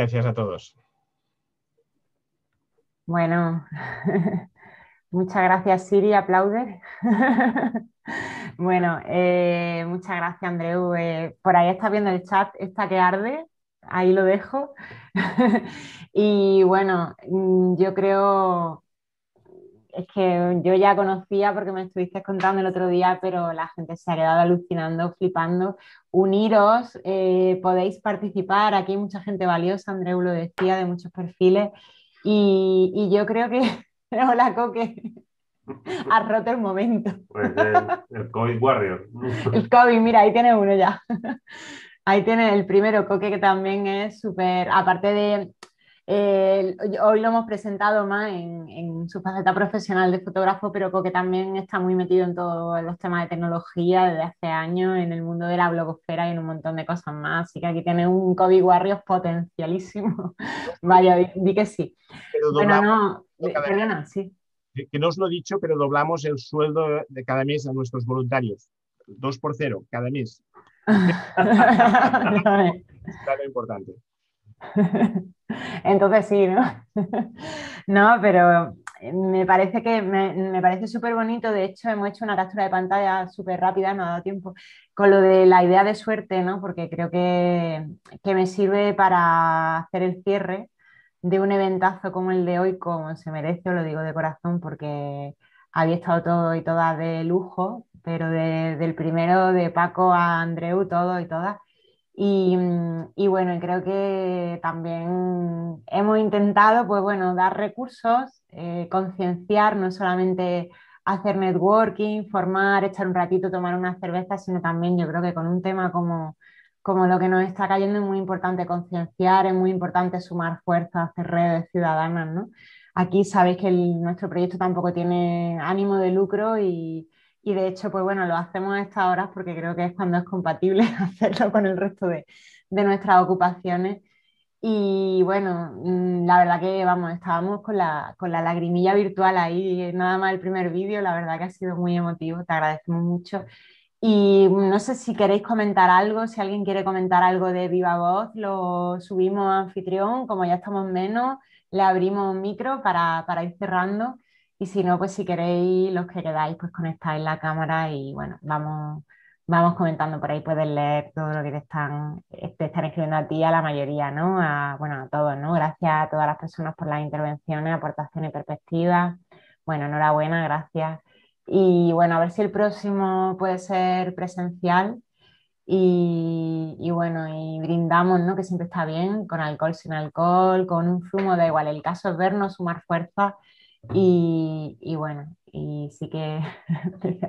Speaker 2: gracias a todos.
Speaker 1: Bueno, muchas gracias Siri, aplaude. bueno, eh, muchas gracias Andreu. Eh, por ahí está viendo el chat, está que arde, ahí lo dejo. y bueno, mm, yo creo es que yo ya conocía porque me estuviste contando el otro día, pero la gente se ha quedado alucinando, flipando. Uniros, eh, podéis participar, aquí hay mucha gente valiosa, Andreu lo decía, de muchos perfiles, y, yo creo que, hola Coque, ha roto el momento.
Speaker 4: Pues el, COVID Warrior.
Speaker 1: El COVID, mira, ahí tiene uno ya. Ahí tiene el primero, Coque, que también es súper, aparte de hoy lo hemos presentado más en, su faceta profesional de fotógrafo, pero porque también está muy metido en todos los temas de tecnología desde hace años, en el mundo de la blogosfera y en un montón de cosas más. Así que aquí tiene un Kobe Warriors potencialísimo. Vaya, di, que sí.
Speaker 2: sí. Que no os lo he dicho, pero doblamos el sueldo de cada mes a nuestros voluntarios. dos por cero, cada mes. un importante.
Speaker 1: Entonces sí, ¿no? no, pero eh, me parece que me, parece súper bonito. De hecho, hemos hecho una captura de pantalla súper rápida, no ha dado tiempo, con lo de la idea de suerte, ¿no? Porque creo que, me sirve para hacer el cierre de un eventazo como el de hoy, como se merece, lo digo de corazón, porque había estado todo y todas de lujo, pero del primero de Paco a Andreu, todo y todas y, mm, y, bueno, creo que también hemos intentado, pues bueno, dar recursos, eh, concienciar, no solamente hacer networking, formar, echar un ratito, tomar una cerveza, sino también yo creo que con un tema como, como lo que nos está cayendo es muy importante concienciar, es muy importante sumar fuerzas, hacer redes ciudadanas, Aquí sabéis que nuestro proyecto tampoco tiene ánimo de lucro y, y de hecho, pues bueno, lo hacemos a estas horas porque creo que es cuando es compatible hacerlo con el resto de, nuestras ocupaciones. Y bueno, mm, la verdad que vamos, estábamos con la, con lagrimilla virtual ahí, nada más el primer vídeo, la verdad que ha sido muy emotivo, te agradecemos mucho. Y no sé si queréis comentar algo, si alguien quiere comentar algo de viva voz, lo subimos a anfitrión, como ya estamos menos, le abrimos micro para, para ir cerrando. Y si no, pues si queréis, los que quedáis, pues conectáis la cámara y bueno, vamos, vamos comentando por ahí, puedes leer todo lo que te están, eh, están escribiendo a ti, a la mayoría, ¿no? A, bueno, a todos, ¿no? Gracias a todas las personas por las intervenciones, aportaciones y perspectivas. Bueno, enhorabuena, gracias. Y bueno, a ver si el próximo puede ser presencial. Y, bueno, y brindamos, ¿no? Que siempre está bien, con alcohol, sin alcohol, con un zumo, da igual. El caso es vernos, sumar fuerzas y, bueno, y sí que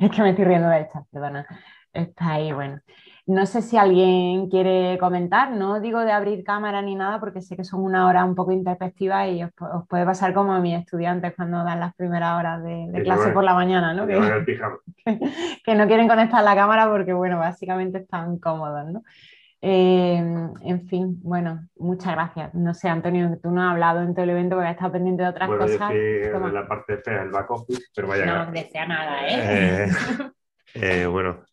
Speaker 1: es que me estoy riendo de esta, perdona. Está ahí, bueno. No sé si alguien quiere comentar, no digo de abrir cámara ni nada porque sé que son una hora un poco introspectiva y os, puede pasar como a mis estudiantes cuando dan las primeras horas de, clase por la mañana, ¿no? que, no quieren conectar la cámara porque, bueno, básicamente están cómodos, ¿no? Eh, en fin, bueno, muchas gracias. No sé, Antonio, tú no has hablado en todo el evento porque has estado pendiente de otras bueno, cosas. Yo en
Speaker 2: la parte fea del back pero vaya. No gracias.
Speaker 1: desea nada, ¿eh?
Speaker 4: eh, eh bueno,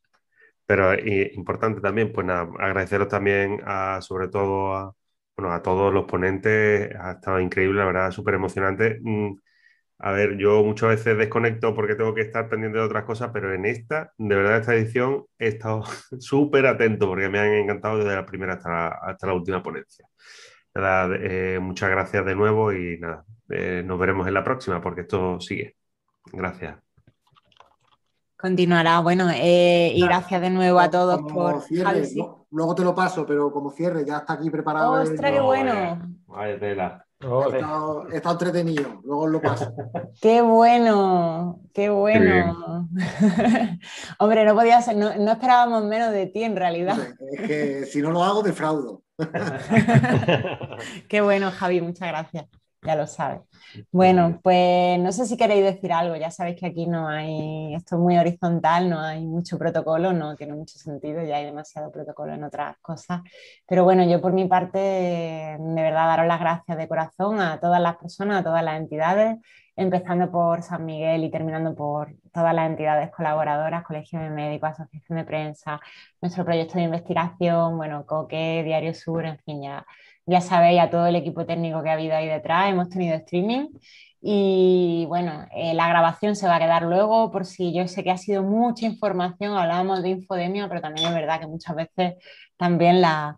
Speaker 4: pero importante también,
Speaker 2: pues nada, agradeceros también a, sobre todo a, bueno, a todos los ponentes, ha estado increíble, la verdad, súper emocionante. Mm, a ver, yo muchas veces desconecto porque tengo que estar pendiente de otras cosas, pero en esta, de verdad, esta edición he estado súper atento
Speaker 4: porque me han encantado desde la primera hasta la, última ponencia. Eh, muchas gracias de nuevo y nada, eh, nos veremos en la próxima porque esto sigue. Gracias.
Speaker 1: Continuará, bueno, eh, y gracias de nuevo a todos por. luego te lo paso, pero como cierre, ya está aquí preparado. ¡Ostras, qué bueno!
Speaker 2: Oh, Está entretenido, luego lo paso.
Speaker 1: ¡Qué bueno! ¡Qué bueno! Hombre, no podía ser, no, esperábamos menos de ti en realidad. Es
Speaker 4: que si no lo hago, defraudo.
Speaker 1: ¡Qué bueno, Javi! Muchas gracias ya lo sabes. Bueno, pues no sé si queréis decir algo, ya sabéis que aquí no hay, esto es muy horizontal, no hay mucho protocolo, no tiene mucho sentido, ya hay demasiado protocolo en otras cosas. Pero bueno, yo por mi parte, de verdad, daros las gracias de corazón a todas las personas, a todas las entidades, empezando por San Miguel y terminando por todas las entidades colaboradoras, Colegio de Médicos, Asociación de Prensa, nuestro proyecto de investigación, bueno, COQUE, Diario Sur, en fin, ya ya sabéis, a todo el equipo técnico que ha habido ahí detrás, hemos tenido streaming. Y bueno, eh, la grabación se va a quedar luego por si yo sé que ha sido mucha información, hablábamos de infodemia, pero también es verdad que muchas veces también la,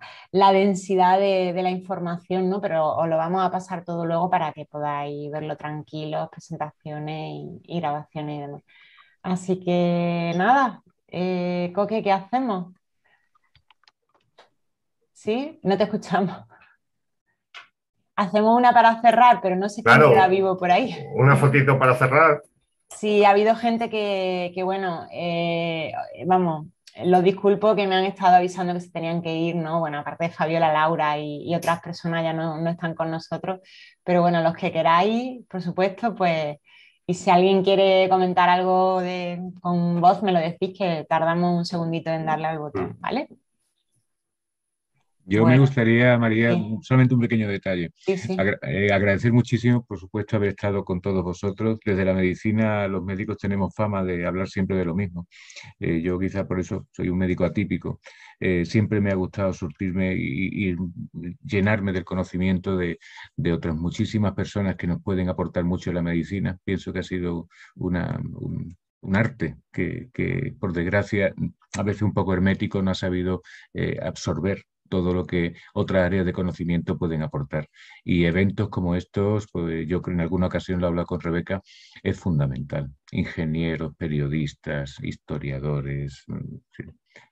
Speaker 1: densidad de, la información, ¿no? Pero os lo vamos a pasar todo luego para que podáis verlo tranquilos, presentaciones y, grabaciones y demás. Así que nada, eh, Coque, ¿qué hacemos? ¿Sí? No te escuchamos hacemos una para cerrar, pero no sé si quién queda vivo por ahí.
Speaker 4: Una fotito para cerrar.
Speaker 1: Sí, ha habido gente que, bueno, eh, vamos, los disculpo que me han estado avisando que se tenían que ir, ¿no? Bueno, aparte de Fabiola, Laura y, otras personas ya no, están con nosotros, pero bueno, los que queráis, por supuesto, pues, y si alguien quiere comentar algo con voz, me lo decís que tardamos un segundito en darle al botón, mm. ¿vale?
Speaker 4: Yo me gustaría, María, solamente un pequeño detalle. Eh, agradecer muchísimo, por supuesto, haber estado con todos vosotros. Desde la medicina, los médicos tenemos fama de hablar siempre de lo mismo. Eh, yo quizá por eso soy un médico atípico. Eh, siempre me ha gustado surtirme y, llenarme del conocimiento de, otras muchísimas personas que nos pueden aportar mucho a la medicina. Pienso que ha sido un, arte que, por desgracia, a veces un poco hermético, no ha sabido absorber todo lo que otras áreas de conocimiento pueden aportar. Y eventos como estos, pues, yo creo en alguna ocasión lo he con Rebeca, es fundamental. Ingenieros, periodistas, historiadores,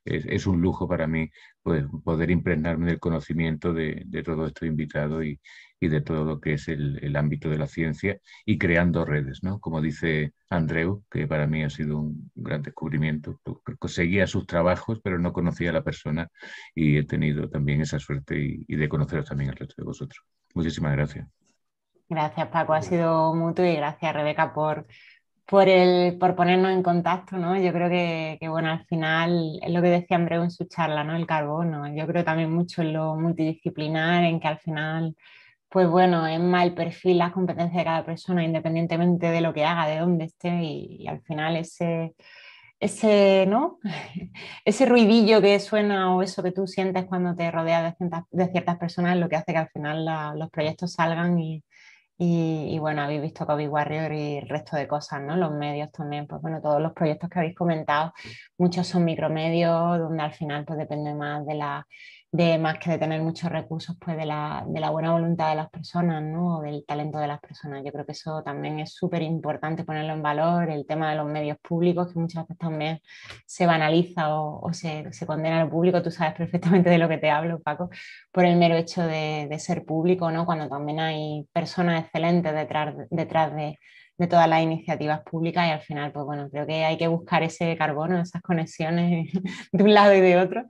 Speaker 4: es, un lujo para mí pues, poder impregnarme del conocimiento de, todo esto invitado y, y de todo lo que es el, ámbito de la ciencia y creando redes, ¿no? Como dice Andreu, que para mí ha sido un gran descubrimiento. Seguía sus trabajos, pero no conocía a la persona y he tenido también esa suerte y, de conoceros también al resto de vosotros. Muchísimas gracias.
Speaker 1: Gracias, Paco. Ha sido mutuo y gracias, Rebeca, por, por, por ponernos en contacto, ¿no? Yo creo que, bueno, al final es lo que decía Andreu en su charla, ¿no? El carbono. Yo creo también mucho en lo multidisciplinar, en que al final pues bueno, es más el perfil, las competencias de cada persona, independientemente de lo que haga, de dónde esté, y, al final ese, ese, ¿no? ese ruidillo que suena o eso que tú sientes cuando te rodeas de ciertas, personas es lo que hace que al final los proyectos salgan y, y, bueno, habéis visto COVID Warrior y el resto de cosas, ¿no? Los medios también, pues bueno, todos los proyectos que habéis comentado, muchos son micromedios, donde al final pues depende más de la de más que de tener muchos recursos, pues de la, buena voluntad de las personas, ¿no? O del talento de las personas. Yo creo que eso también es súper importante ponerlo en valor, el tema de los medios públicos, que muchas veces también se banaliza o, se, condena al público, tú sabes perfectamente de lo que te hablo, Paco, por el mero hecho de, ser público, ¿no? Cuando también hay personas excelentes detrás, detrás de, de todas las iniciativas públicas y al final, pues bueno, creo que hay que buscar ese carbono, esas conexiones de un lado y de otro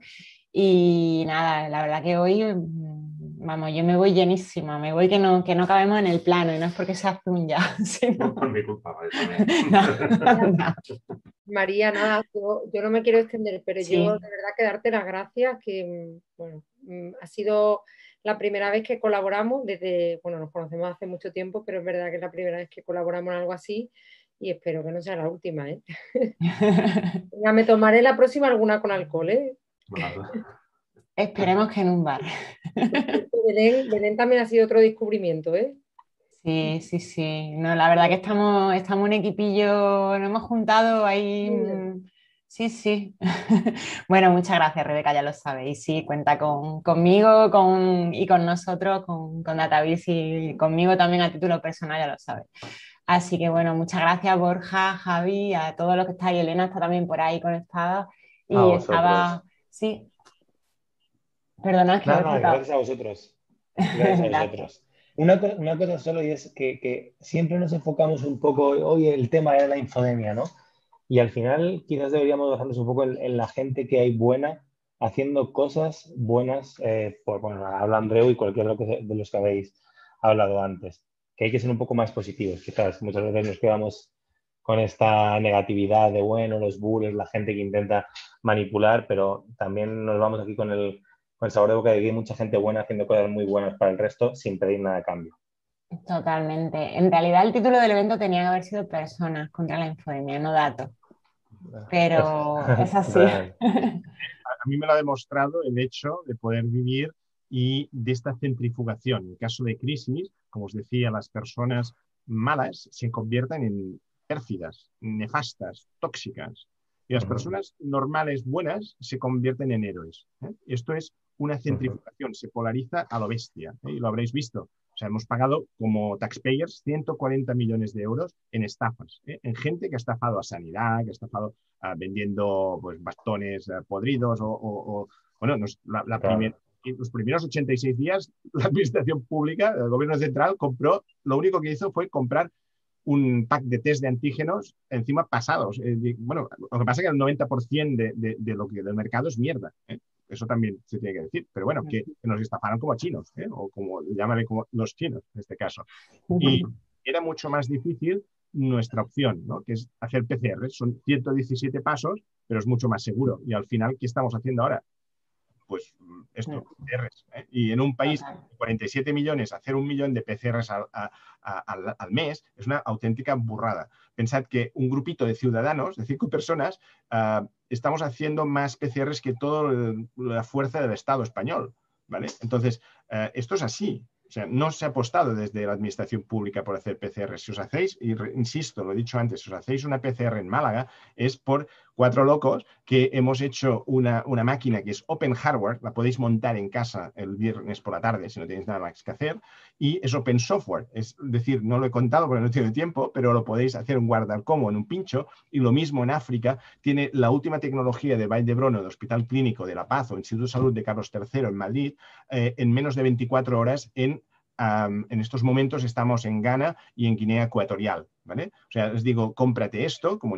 Speaker 1: y nada, la verdad que hoy, mm, vamos, yo me voy llenísima, me voy que no, que no cabemos en el plano y no es porque seas ya Sino... No, mi culpa, María, nada, yo, no me quiero extender, pero yo de verdad que darte las gracias, que mm, bueno, mm, ha sido la primera vez que colaboramos, desde, bueno, nos conocemos hace mucho tiempo, pero es verdad que es la primera vez que colaboramos en algo así y espero que no sea la última, ¿eh? ya me tomaré la próxima alguna con alcohol, ¿eh? Pues. Esperemos que en un bar. Este Belén, también ha sido otro descubrimiento, ¿eh? Sí, sí, sí. No, la verdad que estamos, estamos un equipillo, nos hemos juntado ahí. Sí, mm, sí. bueno, muchas gracias, Rebeca, ya lo sabéis. Sí, cuenta conmigo y con nosotros, con, con Datavis y conmigo también a título personal, ya lo sabéis Así que bueno, muchas gracias, Borja, Javi, a todos los que estáis. Elena está también por ahí conectada y estaba Sí. perdona. que. No, gracias a
Speaker 4: vosotros.
Speaker 2: Gracias a vosotros.
Speaker 4: Una, cosa solo y es que, siempre nos enfocamos un poco, hoy el tema era la infodemia, ¿no?
Speaker 2: Y al final quizás deberíamos bajarnos un poco en, la gente que hay buena haciendo cosas buenas, eh, por, bueno, habla Andreu y cualquiera de los que habéis hablado antes, que hay que ser un poco más positivos, quizás muchas veces nos quedamos con esta
Speaker 4: negatividad de, bueno, los bulls, la gente que intenta manipular, pero también nos vamos aquí con el, con sabor de boca de que mucha gente buena haciendo cosas muy buenas para el resto sin pedir nada a cambio.
Speaker 1: Totalmente. En realidad el título del evento tenía que haber sido Personas contra la infodemia, no datos.
Speaker 2: Pero es así. a mí me lo ha demostrado el hecho de poder vivir y de esta centrifugación. En caso de crisis, como os decía, las personas malas se convierten en pérfidas, nefastas, tóxicas. Y las mm. personas normales, buenas, se convierten en héroes. ¿eh? Esto es una centrifugación, se polariza a lo bestia, ¿eh? y lo habréis visto. O sea, hemos pagado como taxpayers 140 millones de euros en estafas, ¿eh? en gente que ha estafado a sanidad, que ha estafado ah, vendiendo pues, bastones ah, podridos o, o, bueno,
Speaker 4: los
Speaker 2: primeros 86 días la administración pública, el gobierno central, compró, lo único que hizo fue comprar un pack de test de antígenos encima pasados. bueno, lo que pasa es que el 90% de, lo que del mercado es mierda. ¿eh? Eso también se tiene que decir. Pero bueno, que, nos estafaron como chinos, ¿eh? o como llámale como los chinos en este caso. Y era mucho más difícil nuestra opción, que es hacer PCR. Son 117 pasos, pero es mucho más seguro. Y al final, ¿qué estamos haciendo ahora? pues mm, esto, PCRs. ¿eh? Y en un país de 47 millones, hacer un millón de PCRs al, mes es una auténtica burrada. Pensad que un grupito de ciudadanos, de cinco personas, ah, estamos haciendo más PCRs que toda la fuerza del Estado español. ¿vale? Entonces, ah, esto es así. O sea, no se ha apostado desde la administración pública por hacer PCR. Si os hacéis, y insisto, lo he dicho antes, si os hacéis una PCR en Málaga, es por cuatro locos que hemos hecho una, una máquina que es open hardware, la podéis montar en casa el viernes por la tarde si no tenéis nada más que hacer, y es open software. Es decir, no lo he contado porque no tiene tiempo, pero lo podéis hacer en guardar como en un pincho. Y lo mismo en África, tiene la última tecnología de Valle de Brono, del Hospital Clínico de La Paz o Instituto de Salud de Carlos III en Madrid, eh, en menos de 24 horas en en estos momentos estamos en Ghana y en Guinea Ecuatorial, ¿vale? O sea, les digo, cómprate esto, como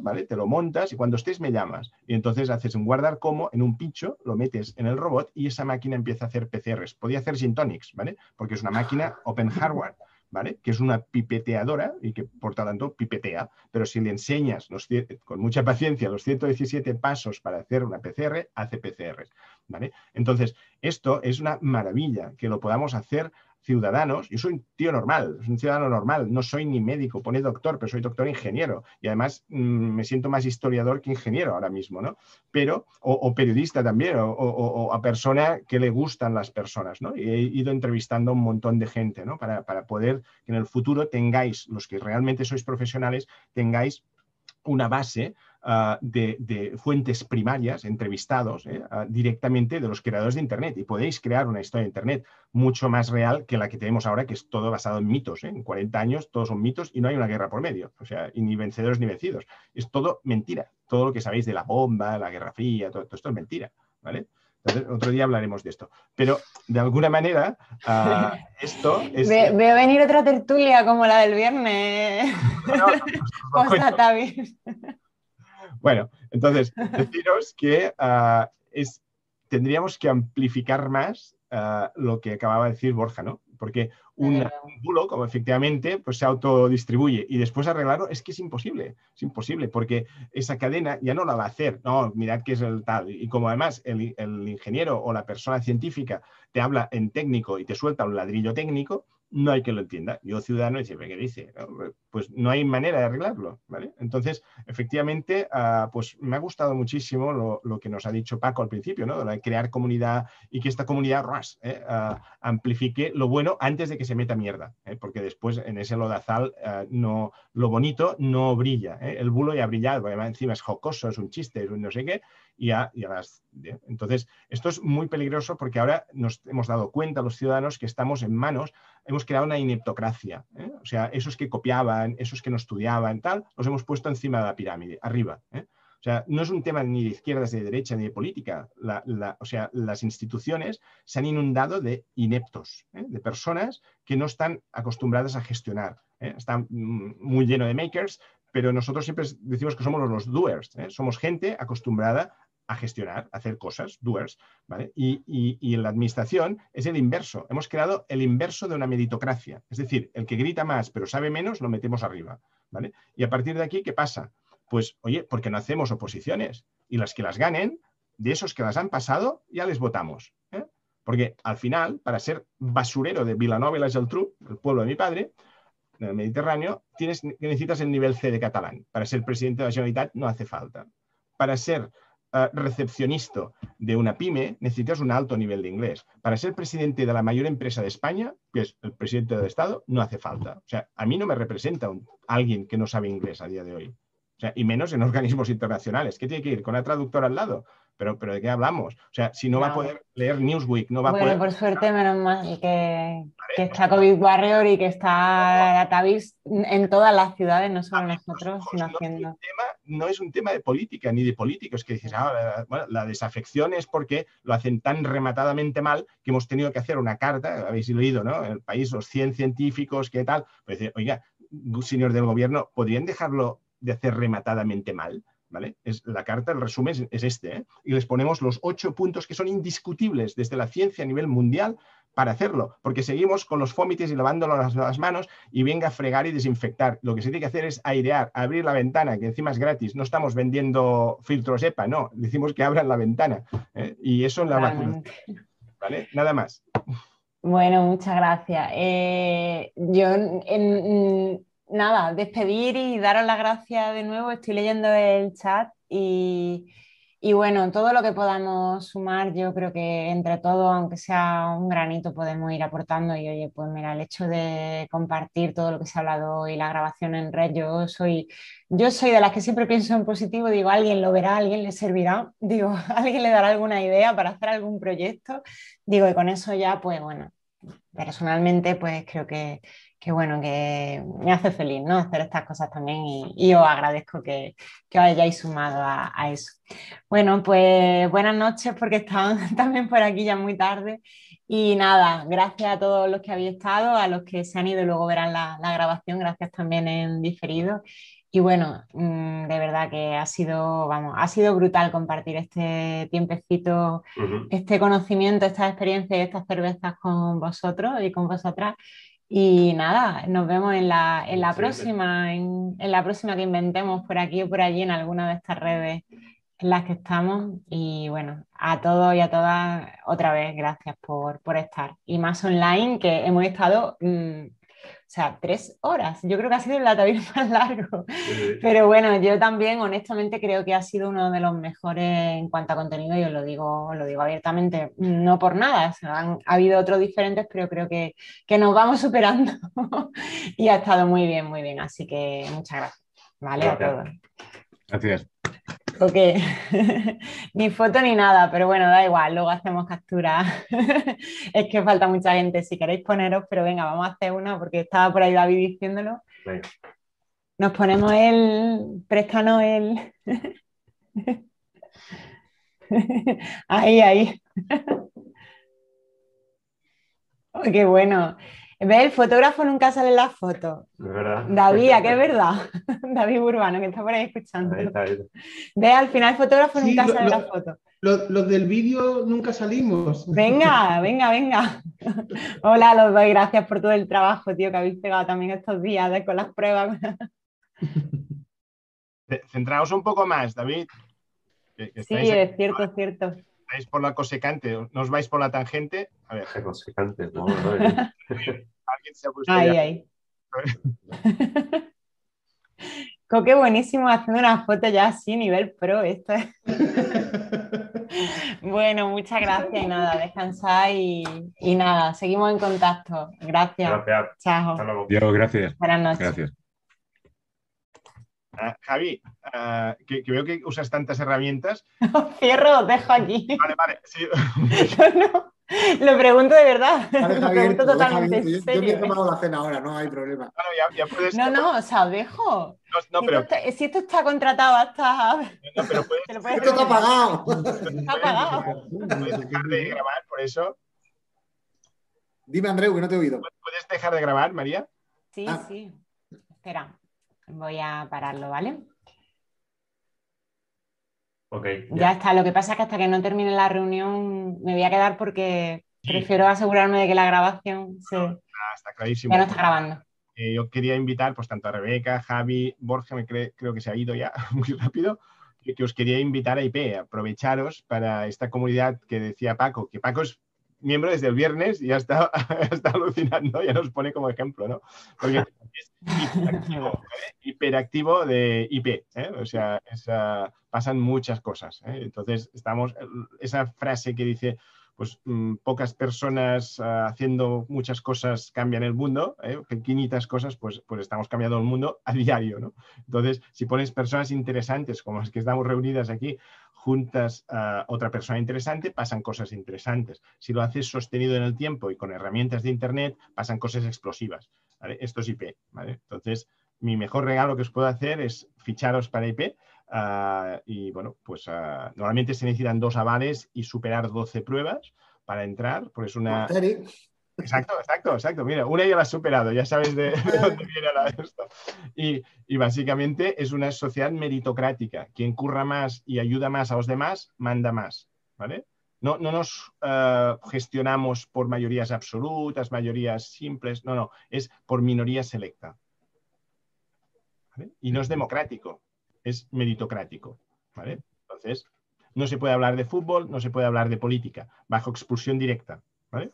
Speaker 2: ¿vale? Te lo montas y cuando estés me llamas. Y entonces haces un guardar como en un pincho, lo metes en el robot y esa máquina empieza a hacer PCRs. Podía hacer Sintonics, ¿vale? Porque es una máquina ah. open hardware. ¿Vale? que es una pipeteadora y que por tanto pipetea, pero si le enseñas con mucha paciencia los 117 pasos para hacer una PCR, hace PCRs. ¿vale? Entonces, esto es una maravilla que lo podamos hacer ciudadanos, yo soy un tío normal, soy un ciudadano normal, no soy ni médico, pone doctor, pero soy doctor ingeniero y además mm, me siento más historiador que ingeniero ahora mismo, ¿no? Pero, o, periodista también, o, a persona que le gustan las personas, ¿no? Y he ido entrevistando a un montón de gente, ¿no? Para, para poder que en el futuro tengáis, los que realmente sois profesionales, tengáis una base Ah, de, fuentes primarias, entrevistados eh, ah, directamente de los creadores de Internet. Y podéis crear una historia de Internet mucho más real que la que tenemos ahora, que es todo basado en mitos. ¿eh? En 40 años todos son mitos y no hay una guerra por medio. O sea, ni vencedores ni vencidos. Es todo mentira. Todo lo que sabéis de la bomba, la Guerra Fría, todo, esto es mentira. ¿Vale? Entonces, otro día hablaremos de esto. Pero de alguna manera, ah, esto es. Ve,
Speaker 1: veo venir otra tertulia como la del viernes.
Speaker 2: Bueno, entonces, deciros que ah, es, tendríamos que amplificar más ah, lo que acababa de decir Borja, ¿no? Porque un, bulo, como efectivamente, pues se autodistribuye y después arreglarlo, es que es imposible, es imposible, porque esa cadena ya no la va a hacer, no, mirad que es el tal, y como además el ingeniero o la persona científica te habla en técnico y te suelta un ladrillo técnico, no hay que lo entienda. Yo, ciudadano, y siempre que dice, pues no hay manera de arreglarlo, ¿vale? Entonces, efectivamente, ah, pues me ha gustado muchísimo lo, que nos ha dicho Paco al principio, ¿no? De crear comunidad y que esta comunidad ras, ¿eh? ah, amplifique lo bueno antes de que se meta mierda, ¿eh? porque después en ese lodazal ah, no, lo bonito no brilla, ¿eh? el bulo ya ha brillado, encima es jocoso, es un chiste, es un no sé qué, y a, las... Entonces, esto es muy peligroso porque ahora nos hemos dado cuenta los ciudadanos que estamos en manos, hemos creado una ineptocracia. ¿eh? O sea, esos que copiaban, esos que no estudiaban, tal, los hemos puesto encima de la pirámide, arriba. ¿eh? O sea, no es un tema ni de izquierdas, ni de derecha, ni de política. o sea, las instituciones se han inundado de ineptos, ¿eh? de personas que no están acostumbradas a gestionar. están muy lleno de makers, pero nosotros siempre decimos que somos los doers, somos gente acostumbrada a gestionar, hacer cosas, doers, ¿vale? Y, en la administración es el inverso. Hemos creado el inverso de una meritocracia. Es decir, el que grita más pero sabe menos, lo metemos arriba, ¿vale? Y a partir de aquí, ¿qué pasa? Pues, oye, porque no hacemos oposiciones y las que las ganen, de esos que las han pasado, ya les votamos. ¿eh? Porque al final, para ser basurero de Villanova y la Geltrú, el pueblo de mi padre, en el Mediterráneo, tienes, necesitas el nivel C de catalán. Para ser presidente de la Generalitat no hace falta. Para ser eh, recepcionista de una pyme, necesitas un alto nivel de inglés. Para ser presidente de la mayor empresa de España, que es el presidente del Estado, no hace falta. O sea, a mí no me representa alguien que no sabe inglés a día de hoy. O sea, y menos en organismos internacionales. ¿Qué tiene que ir? ¿Con la traductora al lado? Pero, pero ¿de qué hablamos? O sea, si no va a poder leer Newsweek, no va a poder... Bueno, por
Speaker 1: suerte, menos mal que, pues está COVID Warrior y que está Atavis en todas las ciudades, no solo ah, nosotros, sino haciendo
Speaker 2: no es un tema de política ni de políticos que dices, ah, la desafección es porque lo hacen tan rematadamente mal que hemos tenido que hacer una carta, habéis leído, ¿no? En el país, los 100 científicos, ¿qué tal? Pues oiga, señor del gobierno, ¿podrían dejarlo de hacer rematadamente mal? ¿Vale? Es, la carta, el resumen es, este, ¿eh? y les ponemos los ocho puntos que son indiscutibles desde la ciencia a nivel mundial para hacerlo, porque seguimos con los fómites y lavándolo las, manos y venga a fregar y desinfectar. Lo que se tiene que hacer es airear, abrir la ventana, que encima es gratis. No estamos vendiendo filtros EPA, no, decimos que abran la ventana. ¿eh? Y eso en la vacuna. ¿Vale? Nada más.
Speaker 1: Bueno, muchas gracias. Eh, yo, en, mm, nada, despedir y daros las gracias de nuevo. Estoy leyendo el chat y y bueno, todo lo que podamos sumar, yo creo que entre todo, aunque sea un granito, podemos ir aportando. Y oye, pues mira, el hecho de compartir todo lo que se ha hablado hoy, la grabación en red, yo soy, yo soy de las que siempre pienso en positivo, digo, alguien lo verá, alguien le servirá, digo, alguien le dará alguna idea para hacer algún proyecto. Digo, y con eso ya, pues bueno, personalmente, pues creo que que bueno, que me hace feliz, ¿no? Hacer estas cosas también y, os agradezco que, que, os hayáis sumado a, eso. Bueno, pues buenas noches porque están también por aquí ya muy tarde y nada, gracias a todos los que habéis estado, a los que se han ido y luego verán la, grabación, gracias también en diferido. Y bueno, mm, de verdad que ha sido, vamos, ha sido brutal compartir este tiempecito, este conocimiento, estas experiencias y estas cervezas con vosotros y con vosotras. Y nada, nos vemos en la, en la próxima, en, la próxima que inventemos por aquí o por allí en alguna de estas redes en las que estamos. Y bueno, a todos y a todas, otra vez, gracias por, estar. Y más online, que hemos estado mm, o sea, tres horas. Yo creo que ha sido el atavío más largo. Pero bueno, yo también honestamente creo que ha sido uno de los mejores en cuanto a contenido, yo lo digo, lo digo abiertamente, no por nada, han, ha habido otros diferentes, pero creo que, nos vamos superando y ha estado muy bien, muy bien. Así que muchas gracias. Vale, a todos. Gracias. Ok, ni foto ni nada, pero bueno, da igual, luego hacemos captura. es que falta mucha gente, si queréis poneros, pero venga, vamos a hacer una porque estaba por ahí David diciéndolo. Nos ponemos el, préstanos el... ahí, ahí. qué bueno. ¿Ves? El fotógrafo nunca sale en la foto. Es verdad. David, ¿a qué es verdad? David Urbano, que está por ahí escuchando. Ve, Al final el fotógrafo nunca sale en la
Speaker 4: foto. Los, del vídeo
Speaker 1: nunca salimos. Venga, venga, venga. Hola, los doy gracias por todo el trabajo, tío, que habéis pegado también estos días ¿eh? con las pruebas.
Speaker 2: Centraos un poco más, David. sí, es
Speaker 1: cierto, es cierto
Speaker 2: vais por la cosecante, no os vais por la tangente. A ver. cosecante, Alguien se ha puesto. Ahí, ahí.
Speaker 1: Coque buenísimo haciendo una foto ya así nivel pro esto. bueno, muchas gracias y nada, descansad y, y, nada, seguimos en contacto. Gracias. Chao. Hasta luego.
Speaker 2: Dios, gracias. Buenas noches. Gracias. Ah, Javi, ah, que, veo que usas tantas herramientas.
Speaker 1: cierro, dejo aquí. Vale, vale. Lo pregunto de verdad. Vale, lo totalmente. Yo, yo, me he tomado la cena ahora, no hay problema. ya, ya puedes... No, no, o sea, dejo. No, si, esto está, si, está, contratado hasta. No, pero puedes... Esto está pagado. Está pagado. Puedes dejar de
Speaker 2: grabar por eso. Dime, Andreu, que no te he oído. ¿Puedes dejar de grabar, María?
Speaker 1: Sí, ah. sí. Espera. Voy a pararlo, ¿vale?
Speaker 4: Okay,
Speaker 2: ya. está, lo que
Speaker 1: pasa es que hasta que no termine la reunión me voy a quedar porque prefiero asegurarme de que la grabación se...
Speaker 2: está clarísimo. Ya no está grabando. Eh, yo quería invitar pues tanto a Rebeca, Javi, Borja, me creo que se ha ido ya muy rápido, que, os quería invitar a IP, aprovecharos para esta comunidad que decía Paco, que Paco es miembro desde el viernes y ya está, alucinando, ya nos pone como ejemplo, ¿no? Porque es hiperactivo, ¿eh? de IP, ¿eh? o sea, pasan muchas cosas. ¿eh? Entonces, estamos, esa frase que dice, pues mm, pocas personas ah, haciendo muchas cosas cambian el mundo, ¿eh? pequeñitas cosas, pues, pues estamos cambiando el mundo a diario, ¿no? Entonces, si pones personas interesantes como las que estamos reunidas aquí juntas a otra persona interesante, pasan cosas interesantes. Si lo haces sostenido en el tiempo y con herramientas de Internet, pasan cosas explosivas. Esto es IP. Entonces, mi mejor regalo que os puedo hacer es ficharos para IP. Ah, y bueno, pues ah, normalmente se necesitan dos avales y superar 12 pruebas para entrar, porque es una... Exacto, exacto, exacto. Mira, una ya la ha superado, ya sabes de, ah. dónde viene la, esto. Y, básicamente es una sociedad meritocrática. Quien curra más y ayuda más a los demás, manda más. ¿vale? No, no nos eh, gestionamos por mayorías absolutas, mayorías simples, no, no, es por minoría selecta. Y no es democrático, es meritocrático. Entonces, no se puede hablar de fútbol, no se puede hablar de política, bajo expulsión directa. ¿vale?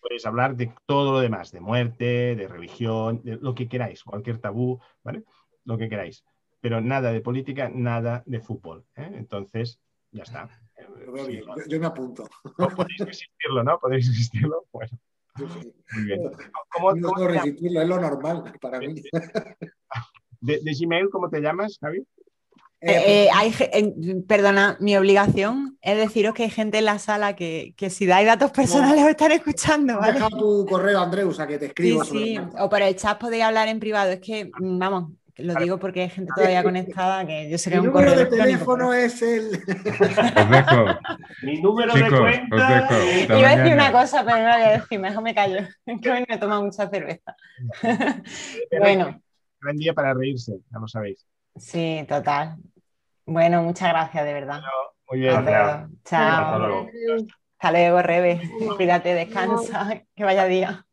Speaker 2: podéis hablar de todo lo demás, de muerte, de religión, de lo que queráis, cualquier tabú, ¿vale? Lo que queráis. Pero nada de política, nada de fútbol. ¿eh? Entonces, ya está. Yo, me apunto. Podéis resistirlo, ¿no? Podéis existirlo. Muy bien. no, cómo es lo normal para mí. De, de Gmail, ¿cómo te llamas, Javi?
Speaker 1: Eh, eh, eh, perdona, mi obligación es deciros que hay gente en la sala que, si dais datos personales os están escuchando. Deja tu correo, Andreu, a que te escriba. Sí, o por el chat podéis hablar en privado. Es que, vamos, lo digo porque hay gente todavía conectada que yo sé que Mi número de teléfono es el. Os
Speaker 2: dejo. Mi número de cuenta. Iba a decir una
Speaker 1: cosa, pero no la voy a decir, mejor me callo. Que hoy me toma mucha cerveza. bueno. Un día para reírse, ya lo sabéis. Sí, total. Bueno, muchas gracias, de verdad. Muy bien, Chao. Hasta luego. Hasta luego, Rebe. Cuídate, descansa. Que vaya día.